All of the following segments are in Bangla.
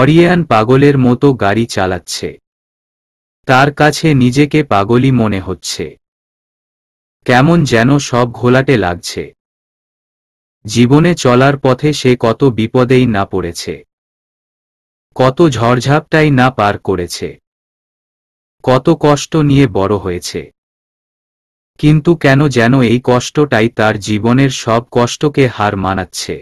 অরিয়ান পাগলের মতো গাড়ি চালাচ্ছে তার কাছে নিজেকে পাগলি মনে হচ্ছে কেমন যেন সব ঘোলাটে লাগছে জীবনে চলার পথে সে কত বিপদেই না পড়েছে কত ঝড়ঝাপটাই না পার করেছে কত কষ্ট নিয়ে বড় হয়েছে কিন্তু কেন যেন এই কষ্টটাই তার জীবনের সব কষ্টকে হার মানাচ্ছে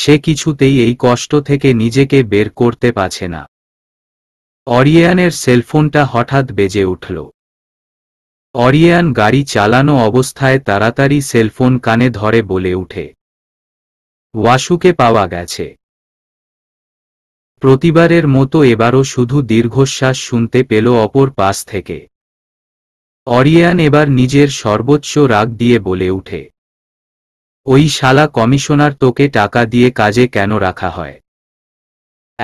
সে কিছুতেই এই কষ্ট থেকে নিজেকে বের করতে পারছে না অরিয়ানের সেলফোনটা হঠাৎ বেজে উঠল অরিয়ান গাড়ি চালানো অবস্থায় তাড়াতাড়ি সেলফোন কানে ধরে বলে উঠে ওয়াসুকে পাওয়া গেছে প্রতিবারের মতো এবারও শুধু দীর্ঘশ্বাস শুনতে পেল অপর পাশ থেকে অরিয়ান এবার নিজের সর্বোচ্চ রাগ দিয়ে বলে উঠে ওই শালা কমিশনার তোকে টাকা দিয়ে কাজে কেন রাখা হয়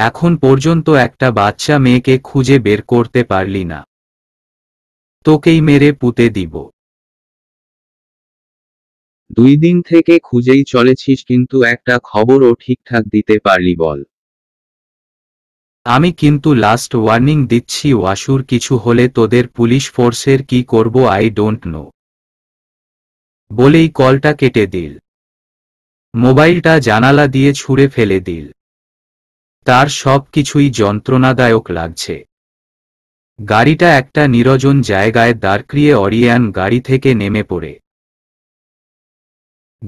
এখন পর্যন্ত একটা বাচ্চা মেয়েকে খুঁজে বের করতে পারলি না তোকেই মেরে পুঁতে দিব দুই দিন থেকে খুঁজেই চলেছিস কিন্তু একটা খবরও ঠিকঠাক দিতে পারলি বল আমি কিন্তু লাস্ট ওয়ার্নিং দিচ্ছি ওয়াসুর কিছু হলে তোদের পুলিশ ফোর্সের কি করব আই ডোন্ট নো বলেই কলটা কেটে দিল মোবাইলটা জানালা দিয়ে ছুঁড়ে ফেলে দিল তার সব কিছুই যন্ত্রণাদায়ক লাগছে গাড়িটা একটা নিরজন জায়গায় দ্বারক্রিয়ে অরিয়ান গাড়ি থেকে নেমে পড়ে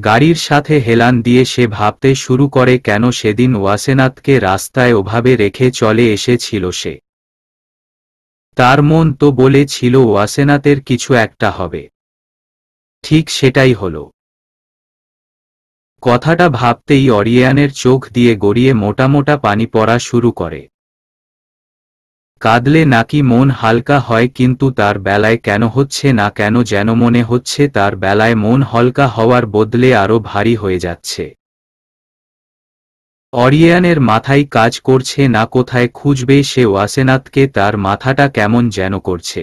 গাড়ির সাথে হেলান দিয়ে সে ভাবতে শুরু করে কেন সেদিন ওয়াসেনাথকে রাস্তায় ওভাবে রেখে চলে এসেছিল সে তার মন তো বলেছিল ওয়াসেনাথের কিছু একটা হবে ঠিক সেটাই হলো কথাটা ভাবতেই অরিয়ানের চোখ দিয়ে গড়িয়ে মোটা মোটা পানি পড়া শুরু করে কাঁদলে নাকি মন হালকা হয় কিন্তু তার বেলায় কেন হচ্ছে না কেন যেন মনে হচ্ছে তার বেলায় মন হালকা হওয়ার বদলে আরও ভারী হয়ে যাচ্ছে অরিয়ানের মাথায় কাজ করছে না কোথায় খুঁজবে সে ওয়াসেনাথকে তার মাথাটা কেমন যেন করছে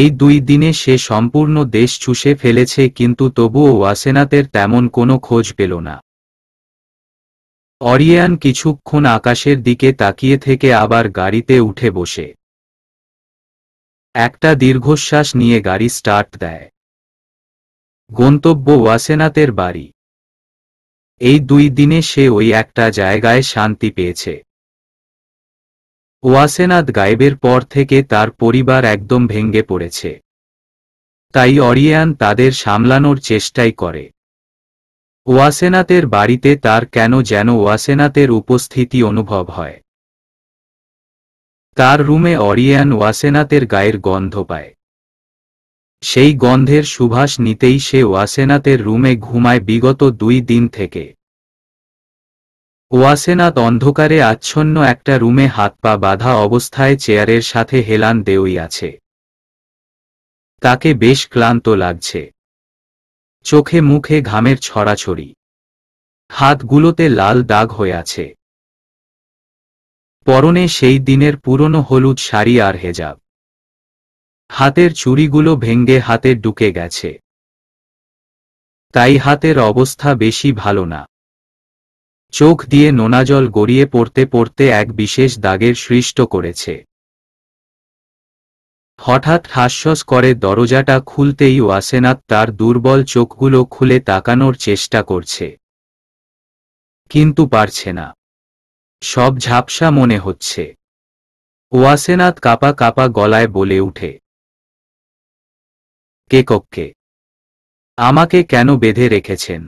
এই দুই দিনে সে সম্পূর্ণ দেশ চুষে ফেলেছে কিন্তু তবুও ওয়াসেনাতের তেমন কোনো খোঁজ পেল না অরিয়ান কিছুক্ষণ আকাশের দিকে তাকিয়ে থেকে আবার গাড়িতে উঠে বসে একটা দীর্ঘশ্বাস নিয়ে গাড়ি স্টার্ট দেয় গন্তব্য ওয়াসেনাতের বাড়ি এই দুই দিনে সে ওই একটা জায়গায় শান্তি পেয়েছে ওয়াসেনাদ গায়েবের পর থেকে তার পরিবার একদম ভেঙ্গে পড়েছে তাই অরিয়ান তাদের সামলানোর চেষ্টাই করে ওয়াসেনাতের বাড়িতে তার কেন যেন ওয়াসেনাতের উপস্থিতি অনুভব হয় তার রুমে অরিয়ান ওয়াসেনাতের গায়ের গন্ধ পায় সেই গন্ধের সুভাষ নিতেই সে ওয়াসেনাতের রুমে ঘুমায় বিগত দুই দিন থেকে ওয়াসেনাথ অন্ধকারে আচ্ছন্ন একটা রুমে হাত পা বাঁধা অবস্থায় চেয়ারের সাথে হেলান দেওই আছে তাকে বেশ ক্লান্ত লাগছে চোখে মুখে ঘামের ছড়াছড়ি হাতগুলোতে লাল দাগ হয়ে আছে পরনে সেই দিনের পুরনো হলুদ শাড়ি আর হেজাব হাতের চুরিগুলো ভেঙ্গে হাতে ঢুকে গেছে তাই হাতের অবস্থা বেশি ভালো না চোখ দিয়ে নোনাজল গড়িয়ে পড়তে পড়তে এক বিশেষ দাগের সৃষ্ট করেছে হঠাৎ হাস্যস করে দরজাটা খুলতেই ওয়াসেনাথ তার দুর্বল চোখগুলো খুলে তাকানোর চেষ্টা করছে কিন্তু পারছে না সব ঝাপসা মনে হচ্ছে ওয়াসেনাথ কাপা কাপা গলায় বলে উঠে কে কক্কে আমাকে কেন বেঁধে রেখেছেন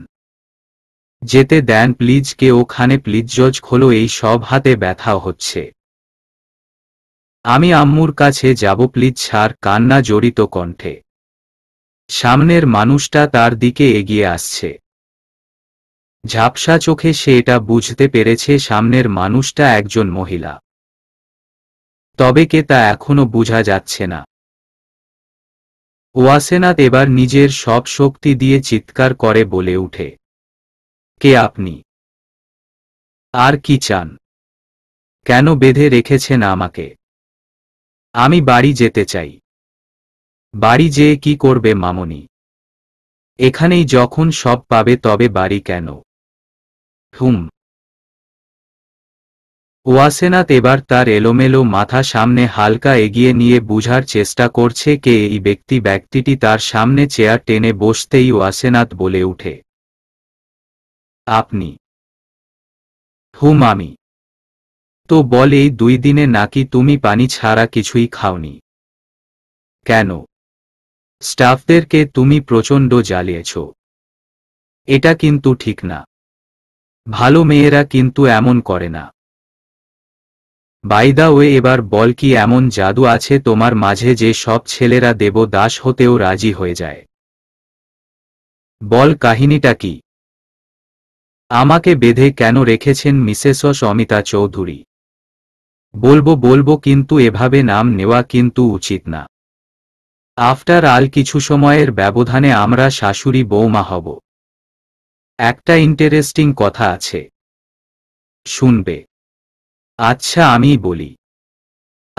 যেতে দেন প্লিজ কে ওখানে প্লিজ জজ খোলো এই সব হাতে ব্যথা হচ্ছে আমি আম্মুর কাছে যাব প্লিজ ছাড় কান্না জড়িত কণ্ঠে সামনের মানুষটা তার দিকে এগিয়ে আসছে ঝাপসা চোখে সে এটা বুঝতে পেরেছে সামনের মানুষটা একজন মহিলা তবে কে তা এখনো বোঝা যাচ্ছে না ওয়াসেনাত এবার নিজের সব শক্তি দিয়ে চিৎকার করে বলে উঠে কে আপনি আর কি চান কেন বেঁধে রেখেছেন আমাকে আমি বাড়ি যেতে চাই বাড়ি যেয়ে কি করবে মামনি এখানেই যখন সব পাবে তবে বাড়ি কেন হুম ওয়াসেনাত এবার তার এলোমেলো মাথা সামনে হালকা এগিয়ে নিয়ে বুঝার চেষ্টা করছে কে এই ব্যক্তি ব্যক্তিটি তার সামনে চেয়ার টেনে বসতেই ওয়াসেনাত বলে উঠে আপনি হুম আমি তো বলে দুই দিনে নাকি তুমি পানি ছাড়া কিছুই খাওনি কেন স্টাফদেরকে তুমি প্রচণ্ড জ্বালিয়েছ এটা কিন্তু ঠিক না ভালো মেয়েরা কিন্তু এমন করে না বাইদা ওয়ে এবার বল কি এমন জাদু আছে তোমার মাঝে যে সব ছেলেরা দেব দাস হতেও রাজি হয়ে যায় বল কাহিনীটা কি আমাকে বেঁধে কেন রেখেছেন মিসেস অমিতা চৌধুরী বলবো বলবো কিন্তু এভাবে নাম নেওয়া কিন্তু উচিত না আফটার আল কিছু সময়ের ব্যবধানে আমরা শাশুড়ি বৌমা হব একটা ইন্টারেস্টিং কথা আছে শুনবে আচ্ছা আমি বলি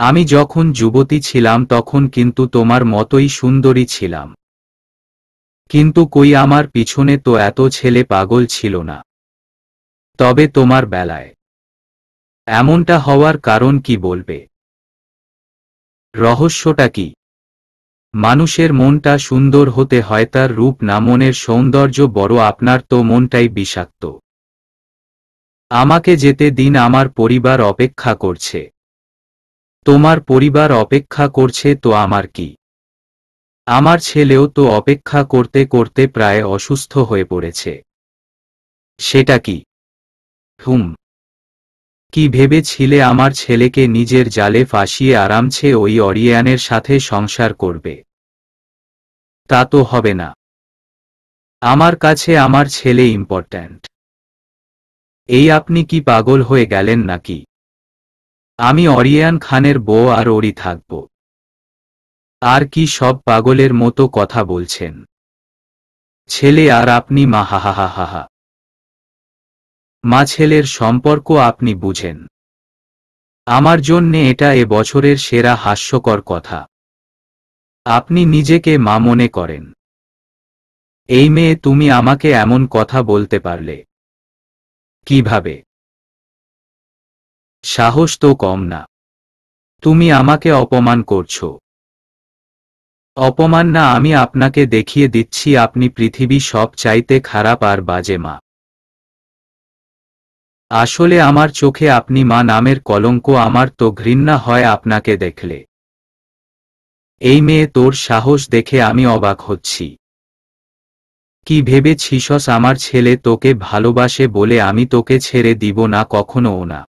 আমি যখন যুবতী ছিলাম তখন কিন্তু তোমার মতোই সুন্দরী ছিলাম কিন্তু কই আমার পিছনে তো এত ছেলে পাগল ছিল না তবে তোমার বেলায় এমনটা হওয়ার কারণ কি বলবে রহস্যটা কি মানুষের মনটা সুন্দর হতে হয় তার রূপ না মনের সৌন্দর্য বড় আপনার তো মনটাই বিষাক্ত আমাকে যেতে দিন আমার পরিবার অপেক্ষা করছে তোমার পরিবার অপেক্ষা করছে তো আমার কি আমার ছেলেও তো অপেক্ষা করতে করতে প্রায় অসুস্থ হয়ে পড়েছে সেটা কি হুম কি ভেবেছিলে আমার ছেলেকে নিজের জালে ফাঁসিয়ে আরামছে ওই অরিয়ানের সাথে সংসার করবে তা তো হবে না আমার কাছে আমার ছেলে ইম্পর্ট্যান্ট এই আপনি কি পাগল হয়ে গেলেন নাকি আমি অরিয়ান খানের বউ আর ওরি থাকব আর কি সব পাগলের মতো কথা বলছেন ছেলে আর আপনি মা হা হা হা মা ছেলের সম্পর্ক আপনি বুঝেন আমার জন্যে এটা এ বছরের সেরা হাস্যকর কথা আপনি নিজেকে মা মনে করেন এই মেয়ে তুমি আমাকে এমন কথা বলতে পারলে কিভাবে সাহস তো কম না তুমি আমাকে অপমান করছ অপমান না আমি আপনাকে দেখিয়ে দিচ্ছি আপনি পৃথিবী সব চাইতে খারাপ আর বাজে মা আসলে আমার চোখে আপনি মা নামের কলঙ্ক আমার তো ঘৃণা হয় আপনাকে দেখলে এই মেয়ে তোর সাহস দেখে আমি অবাক হচ্ছি কি ভেবে ছিসস আমার ছেলে তোকে ভালোবাসে বলে আমি তোকে ছেড়ে দিব না কখনো ও না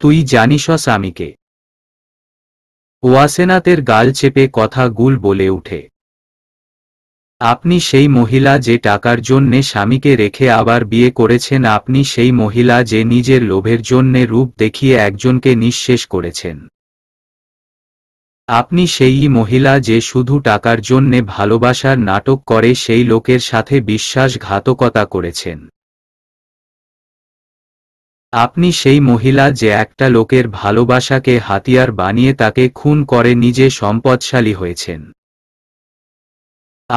তুই জানিসস আমিকে ওয়াসেনাতের গাল চেপে কথা গুল বলে উঠে আপনি সেই মহিলা যে টাকার জন্যে স্বামীকে রেখে আবার বিয়ে করেছেন আপনি সেই মহিলা যে নিজের লোভের জন্যে রূপ দেখিয়ে একজনকে নিঃশেষ করেছেন আপনি সেই মহিলা যে শুধু টাকার জন্যে ভালোবাসার নাটক করে সেই লোকের সাথে বিশ্বাসঘাতকতা করেছেন আপনি সেই মহিলা যে একটা লোকের ভালোবাসাকে হাতিয়ার বানিয়ে তাকে খুন করে নিজে সম্পদশালী হয়েছেন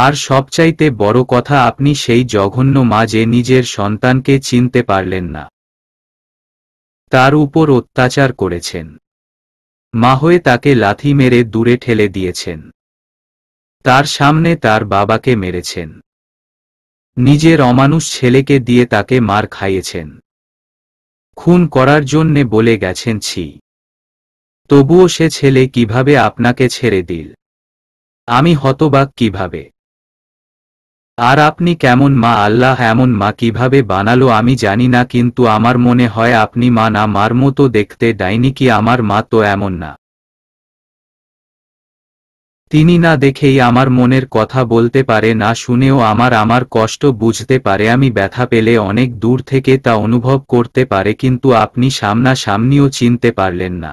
আর সবচাইতে বড় কথা আপনি সেই জঘন্য মা যে নিজের সন্তানকে চিনতে পারলেন না তার উপর অত্যাচার করেছেন মা হয়ে তাকে লাথি মেরে দূরে ঠেলে দিয়েছেন তার সামনে তার বাবাকে মেরেছেন নিজের অমানুষ ছেলেকে দিয়ে তাকে মার খাইয়েছেন খুন করার জন্যে বলে গেছেন ছি তবুও সে ছেলে কিভাবে আপনাকে ছেড়ে দিল আমি হতবাক কিভাবে আর আপনি কেমন মা আল্লাহ এমন মা কিভাবে বানালো আমি জানি না কিন্তু আমার মনে হয় আপনি মা না মার মতো দেখতে ডাইনি কি আমার মা তো এমন না তিনি না দেখেই আমার মনের কথা বলতে পারে না শুনেও আমার আমার কষ্ট বুঝতে পারে আমি ব্যথা পেলে অনেক দূর থেকে তা অনুভব করতে পারে কিন্তু আপনি সামনাসামনিও চিনতে পারলেন না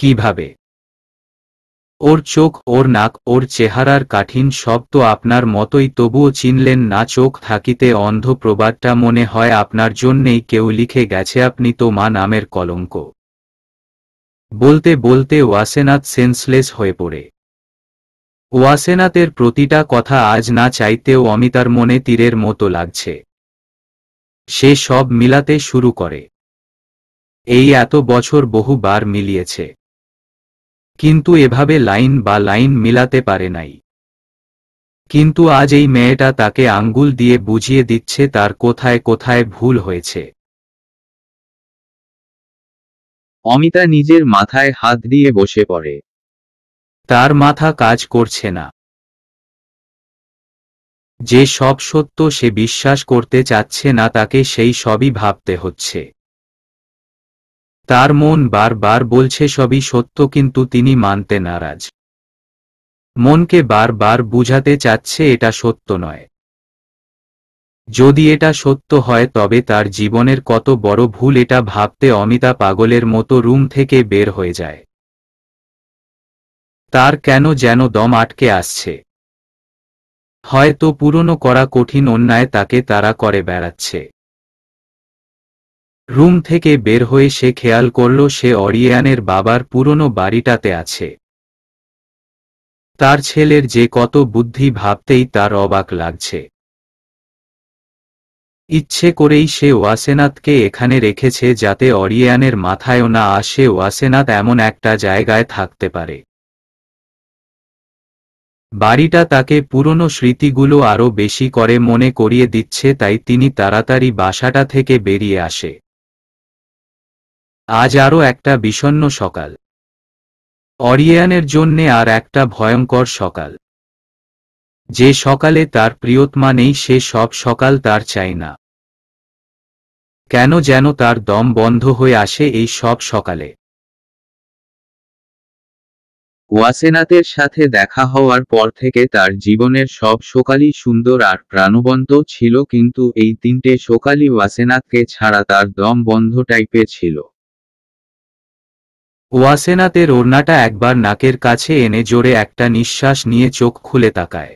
কিভাবে ওর চোখ ওর নাক ওর চেহারার কাঠিন সব তো আপনার মতোই তবুও চিনলেন না চোখ থাকিতে অন্ধ প্রবাদটা মনে হয় আপনার জন্যেই কেউ লিখে গেছে আপনি তো মা নামের কলঙ্ক বলতে বলতে ওয়াসেনাথ সেন্সলেস হয়ে পড়ে ওয়াসেনাথের প্রতিটা কথা আজ না চাইতেও অমিতার মনে তীরের মতো লাগছে সে সব মিলাতে শুরু করে এই এত বছর বহুবার মিলিয়েছে কিন্তু এভাবে লাইন বা লাইন মিলাতে পারে নাই কিন্তু আজ এই মেয়েটা তাকে আঙ্গুল দিয়ে বুঝিয়ে দিচ্ছে তার কোথায় কোথায় ভুল হয়েছে অমিতা নিজের মাথায় হাত দিয়ে বসে পড়ে তার মাথা কাজ করছে না যে সব সত্য সে বিশ্বাস করতে চাচ্ছে না তাকে সেই সবই ভাবতে হচ্ছে তার মন বারবার বলছে সবই সত্য কিন্তু তিনি মানতে নারাজ মনকে বারবার বুঝাতে চাচ্ছে এটা সত্য নয় যদি এটা সত্য হয় তবে তার জীবনের কত বড় ভুল এটা ভাবতে অমিতা পাগলের মতো রুম থেকে বের হয়ে যায় তার কেন যেন দম আটকে আসছে হয়তো পুরনো করা কঠিন অন্যায় তাকে তারা করে বেড়াচ্ছে রুম থেকে বের হয়ে সে খেয়াল করল সে অরিয়ানের বাবার পুরনো বাড়িটাতে আছে তার ছেলের যে কত বুদ্ধি ভাবতেই তার অবাক লাগছে ইচ্ছে করেই সে ওয়াসেনাথকে এখানে রেখেছে যাতে অরিয়ানের মাথায়ও না আসে ওয়াসেনাথ এমন একটা জায়গায় থাকতে পারে বাড়িটা তাকে পুরনো স্মৃতিগুলো আরও বেশি করে মনে করিয়ে দিচ্ছে তাই তিনি তাড়াতাড়ি বাসাটা থেকে বেরিয়ে আসে আজ আরও একটা বিষণ্ন সকাল অরিয়ানের জন্যে আর একটা ভয়ঙ্কর সকাল যে সকালে তার প্রিয়তমা নেই সে সব সকাল তার চাই না কেন যেন তার দম বন্ধ হয়ে আসে এই সব সকালে ওয়াসেনাতের সাথে দেখা হওয়ার পর থেকে তার জীবনের সব সকালই সুন্দর আর প্রাণবন্ত ছিল কিন্তু এই তিনটে সকালই ওয়াসেনাথকে ছাড়া তার দম বন্ধ টাইপের ছিল ওয়াসেনাতের ওড়নাটা একবার নাকের কাছে এনে জোরে একটা নিঃশ্বাস নিয়ে চোখ খুলে তাকায়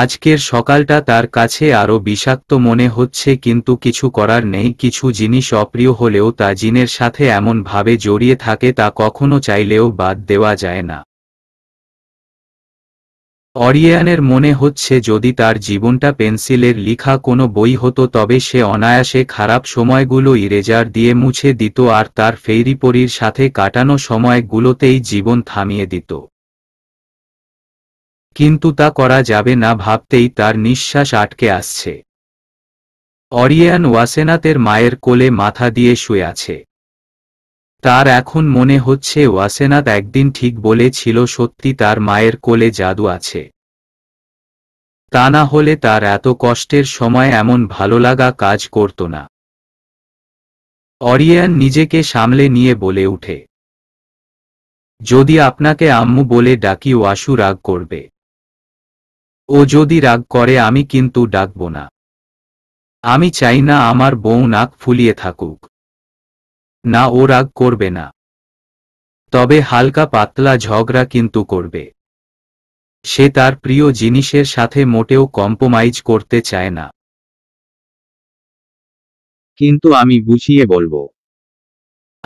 আজকের সকালটা তার কাছে আরও বিষাক্ত মনে হচ্ছে কিন্তু কিছু করার নেই কিছু জিনিস অপ্রিয় হলেও তা জিনের সাথে এমনভাবে জড়িয়ে থাকে তা কখনো চাইলেও বাদ দেওয়া যায় না অরিয়ানের মনে হচ্ছে যদি তার জীবনটা পেন্সিলের লিখা কোনো বই হতো তবে সে অনায়াসে খারাপ সময়গুলো ইরেজার দিয়ে মুছে দিত আর তার ফেরিপরির সাথে কাটানো সময়গুলোতেই জীবন থামিয়ে দিত কিন্তু তা করা যাবে না ভাবতেই তার নিঃশ্বাস আটকে আসছে অরিয়ান ওয়াসেনাতের মায়ের কোলে মাথা দিয়ে শুয়ে আছে তার এখন মনে হচ্ছে ওয়াসেনাত একদিন ঠিক বলেছিল সত্যি তার মায়ের কোলে জাদু আছে তা না হলে তার এত কষ্টের সময় এমন ভালো লাগা কাজ করত না অরিয়ান নিজেকে সামলে নিয়ে বলে উঠে যদি আপনাকে আম্মু বলে ডাকি ওয়াসু রাগ করবে ও যদি রাগ করে আমি কিন্তু ডাকব না আমি চাই না আমার বউ নাক ফুলিয়ে থাকুক না ও রাগ করবে না তবে হালকা পাতলা ঝগড়া কিন্তু করবে সে তার প্রিয় জিনিসের সাথে মোটেও কম্প্রোমাইজ করতে চায় না কিন্তু আমি বুঝিয়ে বলবো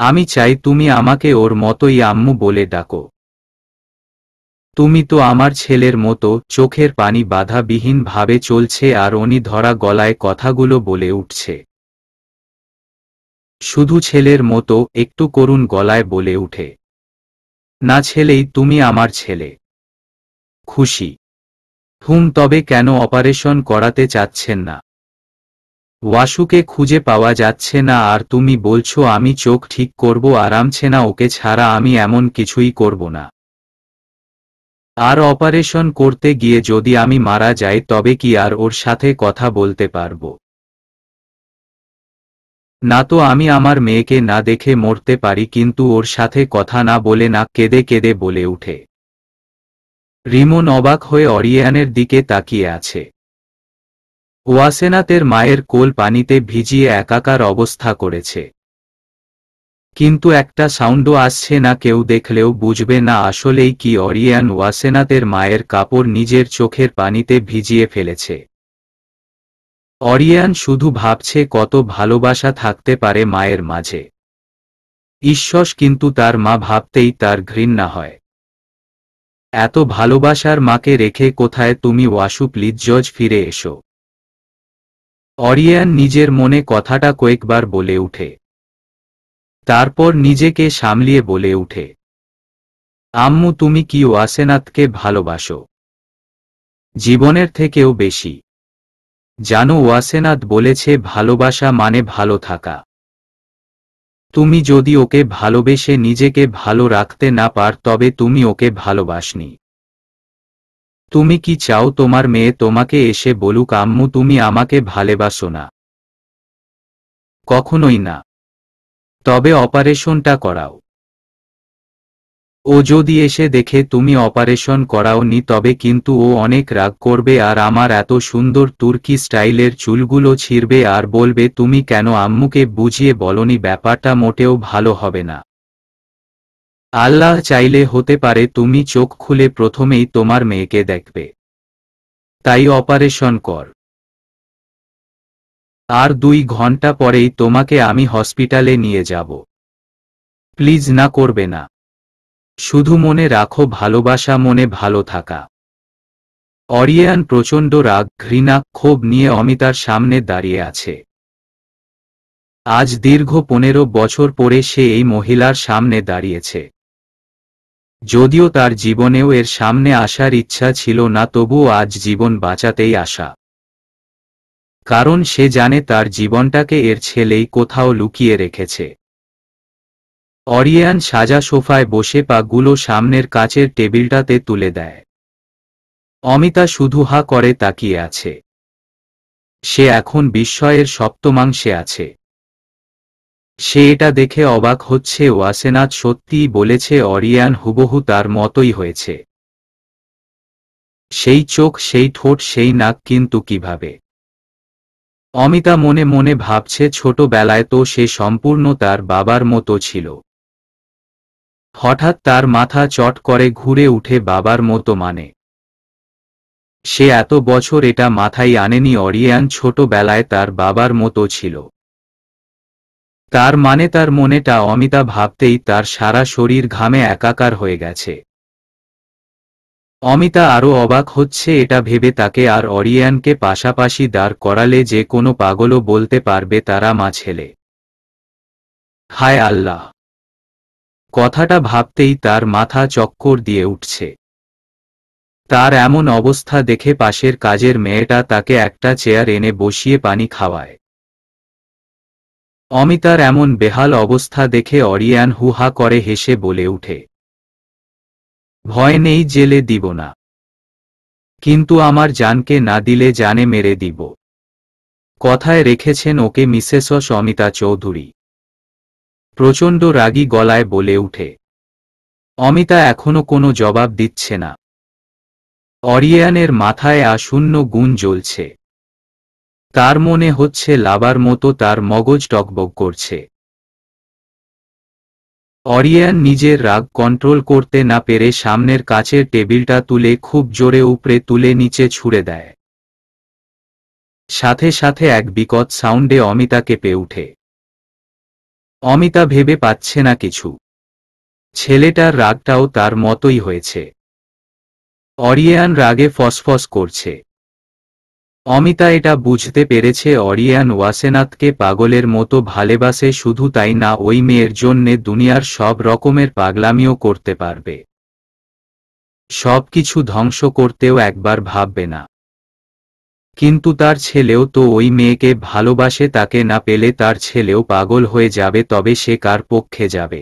আমি চাই তুমি আমাকে ওর মতোই আম্মু বলে ডাকো তুমি তো আমার ছেলের মতো চোখের পানি বাধাবিহীন ভাবে চলছে আর অনি ধরা গলায় কথাগুলো বলে উঠছে শুধু ছেলের মতো একটু করুণ গলায় বলে উঠে না ছেলেই তুমি আমার ছেলে খুশি হুম তবে কেন অপারেশন করাতে চাচ্ছেন না ওয়াসুকে খুঁজে পাওয়া যাচ্ছে না আর তুমি বলছো আমি চোখ ঠিক করব আরামছে না ওকে ছাড়া আমি এমন কিছুই করব না আর অপারেশন করতে গিয়ে যদি আমি মারা যাই তবে কি আর ওর সাথে কথা বলতে পারবো না তো আমি আমার মেয়েকে না দেখে মরতে পারি কিন্তু ওর সাথে কথা না বলে না কেঁদে কেঁদে বলে উঠে রিমন অবাক হয়ে অরিয়ানের দিকে তাকিয়ে আছে ওয়াসেনাতের মায়ের কোল পানিতে ভিজিয়ে একাকার অবস্থা করেছে কিন্তু একটা সাউন্ডও আসছে না কেউ দেখলেও বুঝবে না আসলেই কি অরিয়ান ওয়াসেনাতের মায়ের কাপড় নিজের চোখের পানিতে ভিজিয়ে ফেলেছে অরিয়ান শুধু ভাবছে কত ভালোবাসা থাকতে পারে মায়ের মাঝে ঈশ্বস কিন্তু তার মা ভাবতেই তার ঘৃণা হয় এত ভালোবাসার মাকে রেখে কোথায় তুমি ওয়াসু প্লিজ ফিরে এসো অরিয়ান নিজের মনে কথাটা কয়েকবার বলে উঠে তারপর নিজেকে সামলিয়ে বলে উঠে আম্মু তুমি কি ওয়াসেনাথকে ভালোবাসো জীবনের থেকেও বেশি জানো ওয়াসেনাথ বলেছে ভালোবাসা মানে ভালো থাকা তুমি যদি ওকে ভালোবেসে নিজেকে ভালো রাখতে না পার তবে তুমি ওকে ভালোবাসনি তুমি কি চাও তোমার মেয়ে তোমাকে এসে বলুক আম্মু তুমি আমাকে ভালেবাসো না কখনোই না তবে অপারেশনটা করাও ও যদি এসে দেখে তুমি অপারেশন করাওনি তবে কিন্তু ও অনেক রাগ করবে আর আমার এত সুন্দর তুর্কি স্টাইলের চুলগুলো ছিঁড়বে আর বলবে তুমি কেন আম্মুকে বুঝিয়ে বলনি ব্যাপারটা মোটেও ভালো হবে না আল্লাহ চাইলে হতে পারে তুমি চোখ খুলে প্রথমেই তোমার মেয়েকে দেখবে তাই অপারেশন কর আর দুই ঘন্টা পরেই তোমাকে আমি হসপিটালে নিয়ে যাব প্লিজ না করবে না শুধু মনে রাখো ভালোবাসা মনে ভালো থাকা অরিয়ান প্রচণ্ড রাগ ঘৃণা ক্ষোভ নিয়ে অমিতার সামনে দাঁড়িয়ে আছে আজ দীর্ঘ পনেরো বছর পরে সে এই মহিলার সামনে দাঁড়িয়েছে যদিও তার জীবনেও এর সামনে আসার ইচ্ছা ছিল না তবুও আজ জীবন বাঁচাতেই আসা কারণ সে জানে তার জীবনটাকে এর ছেলেই কোথাও লুকিয়ে রেখেছে অরিয়ান সাজা সোফায় বসে পাগুলো সামনের কাচের টেবিলটাতে তুলে দেয় অমিতা শুধু হা করে তাকিয়ে আছে সে এখন বিস্ময়ের সপ্তমাংশে আছে সে এটা দেখে অবাক হচ্ছে ওয়াসেনাথ সত্যিই বলেছে অরিয়ান হুবহু তার মতোই হয়েছে সেই চোখ সেই ঠোঁট সেই নাক কিন্তু কিভাবে অমিতা মনে মনে ভাবছে ছোটবেলায় তো সে সম্পূর্ণ তার বাবার মতো ছিল হঠাৎ তার মাথা চট করে ঘুরে উঠে বাবার মতো মানে সে এত বছর এটা মাথায় আনেনি অরিয়ান ছোটবেলায় তার বাবার মতো ছিল তার মানে তার মনেটা অমিতা ভাবতেই তার সারা শরীর ঘামে একাকার হয়ে গেছে অমিতা আরও অবাক হচ্ছে এটা ভেবে তাকে আর অরিয়ানকে পাশাপাশি দাঁড় করালে যে কোনো পাগলও বলতে পারবে তারা মা ছেলে হায় আল্লাহ কথাটা ভাবতেই তার মাথা চক্কর দিয়ে উঠছে তার এমন অবস্থা দেখে পাশের কাজের মেয়েটা তাকে একটা চেয়ার এনে বসিয়ে পানি খাওয়ায় অমিতার এমন বেহাল অবস্থা দেখে অরিয়ান হুহা করে হেসে বলে উঠে ভয় নেই জেলে দিব না কিন্তু আমার জানকে না দিলে জানে মেরে দিব কথায় রেখেছেন ওকে মিসেস অমিতা চৌধুরী প্রচণ্ড রাগী গলায় বলে উঠে অমিতা এখনো কোনো জবাব দিচ্ছে না অরিয়ানের মাথায় আশূন্য গুণ জ্বলছে তার মনে হচ্ছে লাবার মতো তার মগজ টকবক করছে অরিয়ান নিজের রাগ কন্ট্রোল করতে না পেরে সামনের কাছের টেবিলটা তুলে খুব জোরে উপরে তুলে নিচে ছুড়ে দেয় সাথে সাথে এক বিকট সাউন্ডে অমিতা কেঁপে উঠে অমিতা ভেবে পাচ্ছে না কিছু ছেলেটার রাগটাও তার মতোই হয়েছে অরিয়ান রাগে ফসফস করছে অমিতা এটা বুঝতে পেরেছে অরিয়ান ওয়াসেনাথকে পাগলের মতো ভালেবাসে শুধু তাই না ওই মেয়ের জন্যে দুনিয়ার সব রকমের পাগলামিও করতে পারবে সব কিছু ধ্বংস করতেও একবার ভাববে না কিন্তু তার ছেলেও তো ওই মেয়েকে ভালোবাসে তাকে না পেলে তার ছেলেও পাগল হয়ে যাবে তবে সে কার পক্ষে যাবে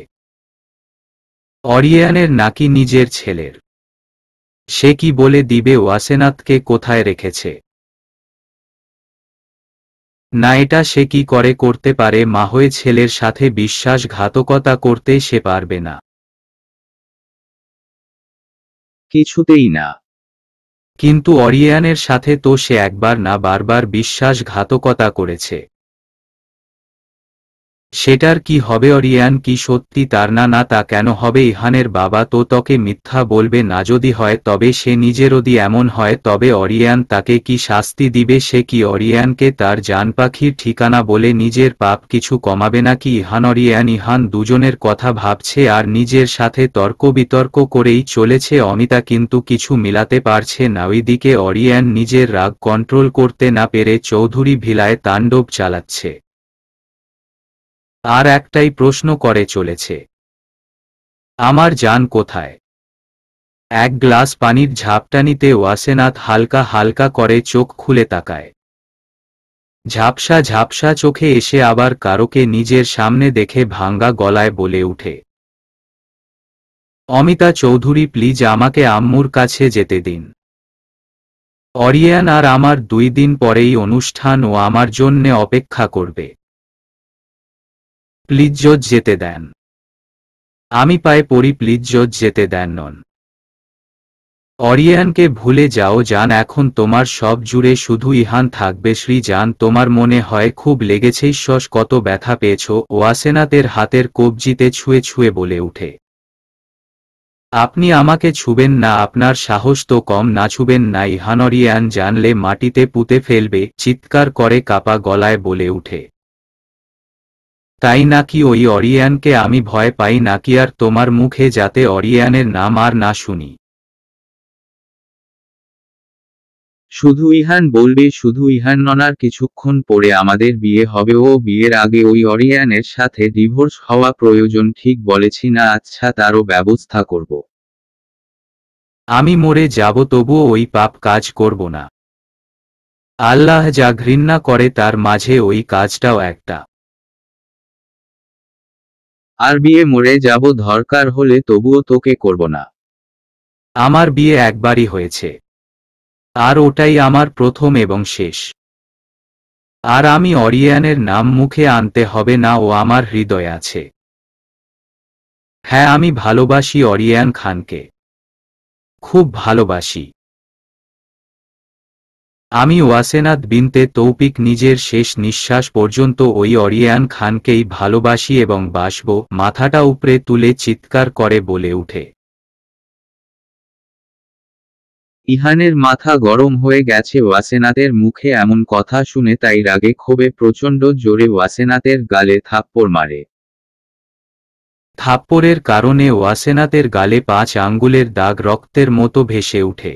অরিয়ানের নাকি নিজের ছেলের সে কি বলে দিবে ওয়াসেনাথকে কোথায় রেখেছে না এটা সে কি করে করতে পারে মা হয়ে ছেলের সাথে বিশ্বাসঘাতকতা করতে সে পারবে না কিছুতেই না কিন্তু অরিয়ানের সাথে তো সে একবার না বারবার বিশ্বাসঘাতকতা করেছে সেটার কি হবে অরিয়ান কি সত্যি তার না না তা কেন হবে ইহানের বাবা তো তকে মিথ্যা বলবে না যদি হয় তবে সে নিজের ওদি এমন হয় তবে অরিয়ান তাকে কি শাস্তি দিবে সে কি অরিয়ানকে তার জানপাখির ঠিকানা বলে নিজের পাপ কিছু কমাবে না কি ইহান অরিয়ান ইহান দুজনের কথা ভাবছে আর নিজের সাথে তর্ক বিতর্ক করেই চলেছে অমিতা কিন্তু কিছু মিলাতে পারছে না ওইদিকে অরিয়ান নিজের রাগ কন্ট্রোল করতে না পেরে চৌধুরী ভিলায় তাণ্ডব চালাচ্ছে আর একটাই প্রশ্ন করে চলেছে আমার যান কোথায় এক গ্লাস পানির ঝাপটানিতে ওয়াসেনাথ হালকা হালকা করে চোখ খুলে তাকায় ঝাপসা ঝাপসা চোখে এসে আবার কারোকে নিজের সামনে দেখে ভাঙ্গা গলায় বলে উঠে অমিতা চৌধুরী প্লিজ আমাকে আম্মুর কাছে যেতে দিন অরিয়ান আর আমার দুই দিন পরেই অনুষ্ঠান ও আমার জন্যে অপেক্ষা করবে প্লিজ যেতে দেন আমি পায়ে পড়ি প্লিজ যেতে দেন নন অরিয়ানকে ভুলে যাও যান এখন তোমার সব জুড়ে শুধু ইহান থাকবে শ্রী যান তোমার মনে হয় খুব লেগেছে ঈশ্বস কত ব্যথা পেয়েছ ওয়াসেনাতের হাতের কবজিতে ছুঁয়ে ছুঁয়ে বলে উঠে আপনি আমাকে ছুবেন না আপনার সাহস তো কম না ছুবেন না অরিয়ান জানলে মাটিতে পুঁতে ফেলবে চিৎকার করে কাপা গলায় বলে উঠে তাই নাকি ওই অরিয়ানকে আমি ভয় পাই নাকি আর তোমার মুখে যাতে অরিয়ানের নাম আর না শুনি শুধু ইহান বলবে শুধু ইহান ননার কিছুক্ষণ পরে আমাদের বিয়ে হবে ও বিয়ের আগে ওই অরিয়ানের সাথে ডিভোর্স হওয়া প্রয়োজন ঠিক বলেছি না আচ্ছা তারও ব্যবস্থা করব আমি মরে যাব তবুও ওই পাপ কাজ করব না আল্লাহ যা ঘৃণা করে তার মাঝে ওই কাজটাও একটা আর বিয়ে মরে যাব দরকার হলে তবুও তোকে করব না আমার বিয়ে একবারই হয়েছে আর ওটাই আমার প্রথম এবং শেষ আর আমি অরিয়ানের নাম মুখে আনতে হবে না ও আমার হৃদয় আছে হ্যাঁ আমি ভালোবাসি অরিয়ান খানকে খুব ভালোবাসি আমি ওয়াসেনাত বিনতে তৌপিক নিজের শেষ নিঃশ্বাস পর্যন্ত ওই অরিয়ান খানকেই ভালোবাসি এবং বাসব মাথাটা উপরে তুলে চিৎকার করে বলে উঠে ইহানের মাথা গরম হয়ে গেছে ওয়াসেনাথের মুখে এমন কথা শুনে তাই রাগে ক্ষোভে প্রচণ্ড জোরে ওয়াসেনাতের গালে থাপ্পড় মারে থাপ্পড়ের কারণে ওয়াসেনাতের গালে পাঁচ আঙ্গুলের দাগ রক্তের মতো ভেসে উঠে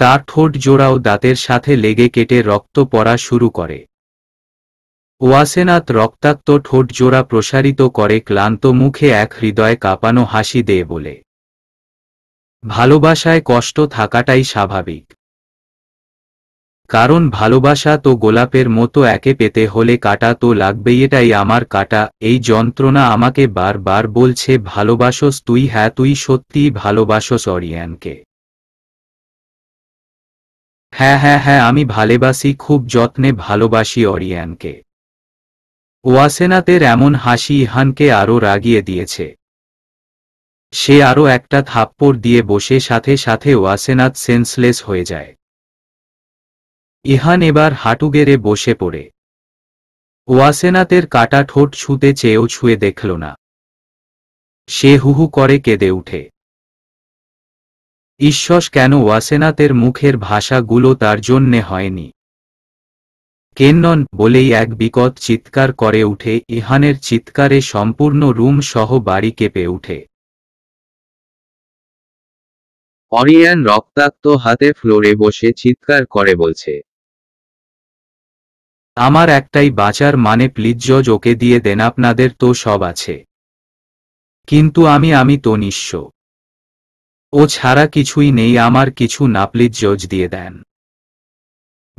তা ঠোঁট জোড়াও দাঁতের সাথে লেগে কেটে রক্ত পড়া শুরু করে ওয়াসেনাথ রক্তাক্ত ঠোঁট জোড়া প্রসারিত করে ক্লান্ত মুখে এক হৃদয় কাঁপানো হাসি দেয় বলে ভালোবাসায় কষ্ট থাকাটাই স্বাভাবিক কারণ ভালোবাসা তো গোলাপের মতো একে পেতে হলে কাটা তো লাগবেই এটাই আমার কাটা এই যন্ত্রণা আমাকে বারবার বলছে ভালোবাসস তুই হ্যাঁ তুই সত্যিই ভালোবাসস অরিয়ানকে হ্যাঁ হ্যাঁ হ্যাঁ আমি ভালেবাসি খুব যত্নে ভালোবাসি অরিয়ানকে ওয়াসেনাতের এমন হাসি ইহানকে আরও রাগিয়ে দিয়েছে সে আরও একটা থাপ্পড় দিয়ে বসে সাথে সাথে ওয়াসেনাত সেন্সলেস হয়ে যায় ইহান এবার হাঁটু গেড়ে বসে পড়ে ওয়াসেনাতের কাটা ঠোঁট ছুঁতে চেয়েও ছুঁয়ে দেখল না সে হুহু করে কেঁদে উঠে ঈশ্বস কেন ওয়াসেনাতের মুখের ভাষাগুলো তার জন্যে হয়নি কেন্নন বলেই এক বিকট চিৎকার করে উঠে ইহানের চিৎকারে সম্পূর্ণ রুম সহ বাড়ি কেঁপে উঠে অরিয়ান রক্তাক্ত হাতে ফ্লোরে বসে চিৎকার করে বলছে আমার একটাই বাঁচার মানে প্লিজ ওকে দিয়ে দেন আপনাদের তো সব আছে কিন্তু আমি আমি তো নিঃস্ব ও ছাড়া কিছুই নেই আমার কিছু নাপলিজ জজ দিয়ে দেন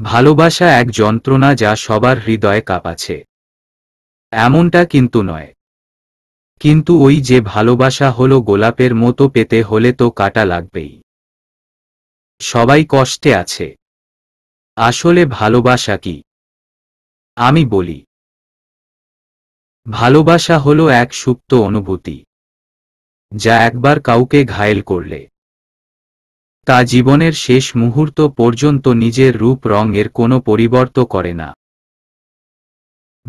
ভালোবাসা এক যন্ত্রণা যা সবার হৃদয়ে কাঁপাছে এমনটা কিন্তু নয় কিন্তু ওই যে ভালোবাসা হলো গোলাপের মতো পেতে হলে তো কাটা লাগবেই সবাই কষ্টে আছে আসলে ভালোবাসা কি আমি বলি ভালোবাসা হলো এক সুপ্ত অনুভূতি যা একবার কাউকে ঘায়েল করলে তা জীবনের শেষ মুহূর্ত পর্যন্ত নিজের রূপ রং এর কোনো পরিবর্ত করে না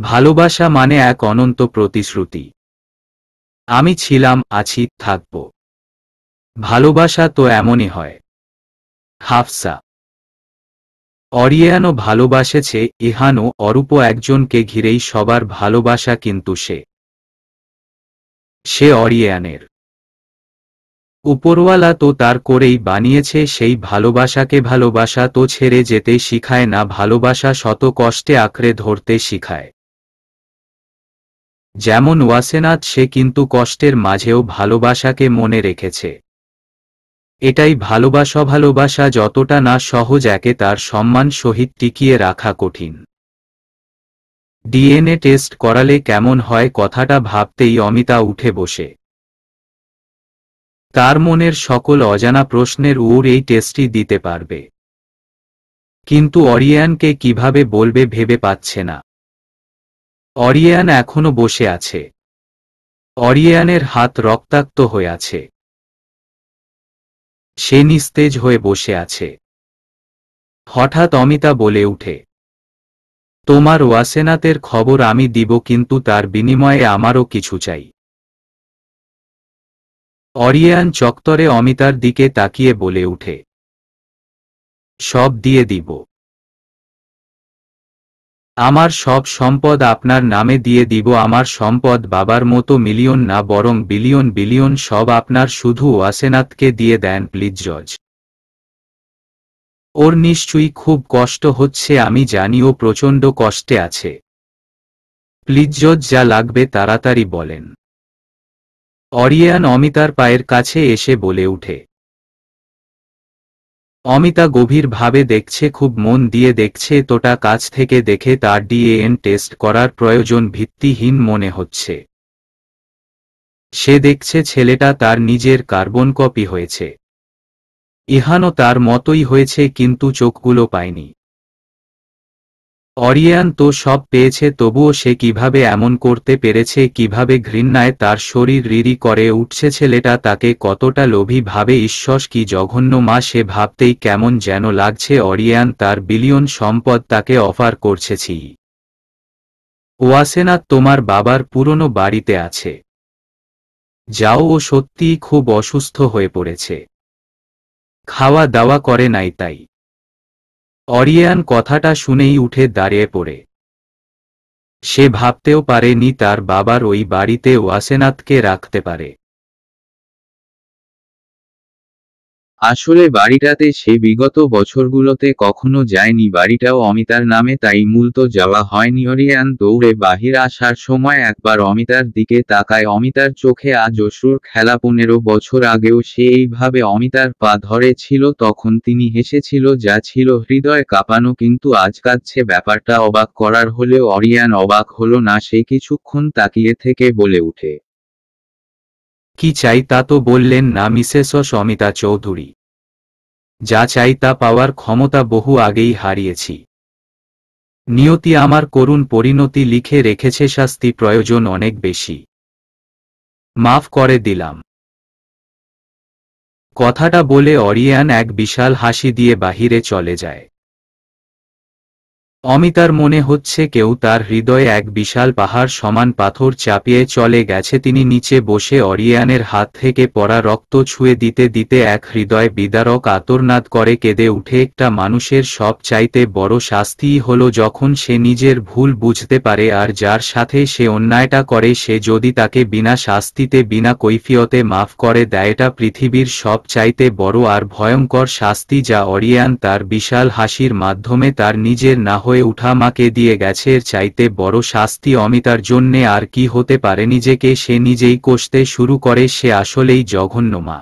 ভালোবাসা মানে এক অনন্ত প্রতিশ্রুতি আমি ছিলাম আছি থাকব ভালোবাসা তো এমনই হয় হাফসা অরিয়ানো ভালোবাসেছে ইহানো অরূপ একজনকে ঘিরেই সবার ভালোবাসা কিন্তু সে সে অরিয়ানের উপরওয়ালা তো তার করেই বানিয়েছে সেই ভালোবাসাকে ভালোবাসা তো ছেড়ে যেতে শিখায় না ভালোবাসা শত কষ্টে আঁকড়ে ধরতে শিখায় যেমন ওয়াসেনাথ সে কিন্তু কষ্টের মাঝেও ভালোবাসাকে মনে রেখেছে এটাই ভালোবাসা ভালোবাসা যতটা না সহজ একে তার সম্মান সহিত টিকিয়ে রাখা কঠিন ডিএনএ টেস্ট করালে কেমন হয় কথাটা ভাবতেই অমিতা উঠে বসে তার মনের সকল অজানা প্রশ্নের উর এই টেস্টই দিতে পারবে কিন্তু অরিয়ানকে কিভাবে বলবে ভেবে পাচ্ছে না অরিয়ান এখনো বসে আছে অরিয়ানের হাত রক্তাক্ত হয়ে আছে সে নিস্তেজ হয়ে বসে আছে হঠাৎ অমিতা বলে উঠে তোমার ওয়াসেনাতের খবর আমি দিব কিন্তু তার বিনিময়ে আমারও কিছু চাই অরিয়ান চক্তরে অমিতার দিকে তাকিয়ে বলে উঠে সব দিয়ে দিব আমার সব সম্পদ আপনার নামে দিয়ে দিব আমার সম্পদ বাবার মতো মিলিয়ন না বরং বিলিয়ন বিলিয়ন সব আপনার শুধু ওয়াসেনাথকে দিয়ে দেন প্লিজ জজ ওর নিশ্চয়ই খুব কষ্ট হচ্ছে আমি জানি ও প্রচণ্ড কষ্টে আছে প্লিজ জজ যা লাগবে তাড়াতাড়ি বলেন অরিয়ান অমিতার পায়ের কাছে এসে বলে উঠে অমিতা গভীর ভাবে দেখছে খুব মন দিয়ে দেখছে তোটা কাছ থেকে দেখে তার ডিএএন টেস্ট করার প্রয়োজন ভিত্তিহীন মনে হচ্ছে সে দেখছে ছেলেটা তার নিজের কার্বন কপি হয়েছে ইহানো তার মতোই হয়েছে কিন্তু চোখগুলো পায়নি অরিয়ান তো সব পেয়েছে তবুও সে কিভাবে এমন করতে পেরেছে কিভাবে ঘৃণায় তার শরীর রিরি করে উঠছে ছেলেটা তাকে কতটা লোভী ভাবে ঈশ্বস কি জঘন্য মা সে ভাবতেই কেমন যেন লাগছে অরিয়ান তার বিলিয়ন সম্পদ তাকে অফার করছেছি ওয়াসেনা তোমার বাবার পুরনো বাড়িতে আছে যাও ও সত্যিই খুব অসুস্থ হয়ে পড়েছে খাওয়া দাওয়া করে নাই তাই অরিয়ান কথাটা শুনেই উঠে দাঁড়িয়ে পড়ে সে ভাবতেও পারেনি তার বাবার ওই বাড়িতে ওয়াসেনাথকে রাখতে পারে আসলে বাড়িটাতে সে বিগত বছরগুলোতে কখনো যায়নি বাড়িটাও অমিতার নামে তাই মূলত যাওয়া হয়নি অরিয়ান দৌড়ে বাহির আসার সময় একবার অমিতার দিকে তাকায় অমিতার চোখে আজ অসুর খেলা পনেরো বছর আগেও সে এইভাবে অমিতার পা ধরেছিল তখন তিনি হেসেছিল যা ছিল হৃদয় কাঁপানো কিন্তু আজ কাছে ব্যাপারটা অবাক করার হলেও অরিয়ান অবাক হলো না সে কিছুক্ষণ তাকিয়ে থেকে বলে উঠে কি চাই তা তো বললেন না মিসেস সমিতা চৌধুরী যা চাই তা পাওয়ার ক্ষমতা বহু আগেই হারিয়েছি নিয়তি আমার করুণ পরিণতি লিখে রেখেছে শাস্তি প্রয়োজন অনেক বেশি মাফ করে দিলাম কথাটা বলে অরিয়ান এক বিশাল হাসি দিয়ে বাহিরে চলে যায় অমিতার মনে হচ্ছে কেউ তার হৃদয়ে এক বিশাল পাহাড় সমান পাথর চাপিয়ে চলে গেছে তিনি নিচে বসে অরিয়ানের হাত থেকে পড়া রক্ত ছুঁয়ে দিতে দিতে এক হৃদয় বিদারক আতরনাদ করে কেঁদে উঠে একটা মানুষের সব চাইতে বড় শাস্তিই হল যখন সে নিজের ভুল বুঝতে পারে আর যার সাথে সে অন্যায়টা করে সে যদি তাকে বিনা শাস্তিতে বিনা কৈফিয়তে মাফ করে দেয় এটা পৃথিবীর সব চাইতে বড় আর ভয়ঙ্কর শাস্তি যা অরিয়ান তার বিশাল হাসির মাধ্যমে তার নিজের না হয়ে হয়ে উঠা মাকে দিয়ে গেছে এর চাইতে বড় শাস্তি অমিতার জন্যে আর কি হতে পারে নিজেকে সে নিজেই কষতে শুরু করে সে আসলেই জঘন্য মা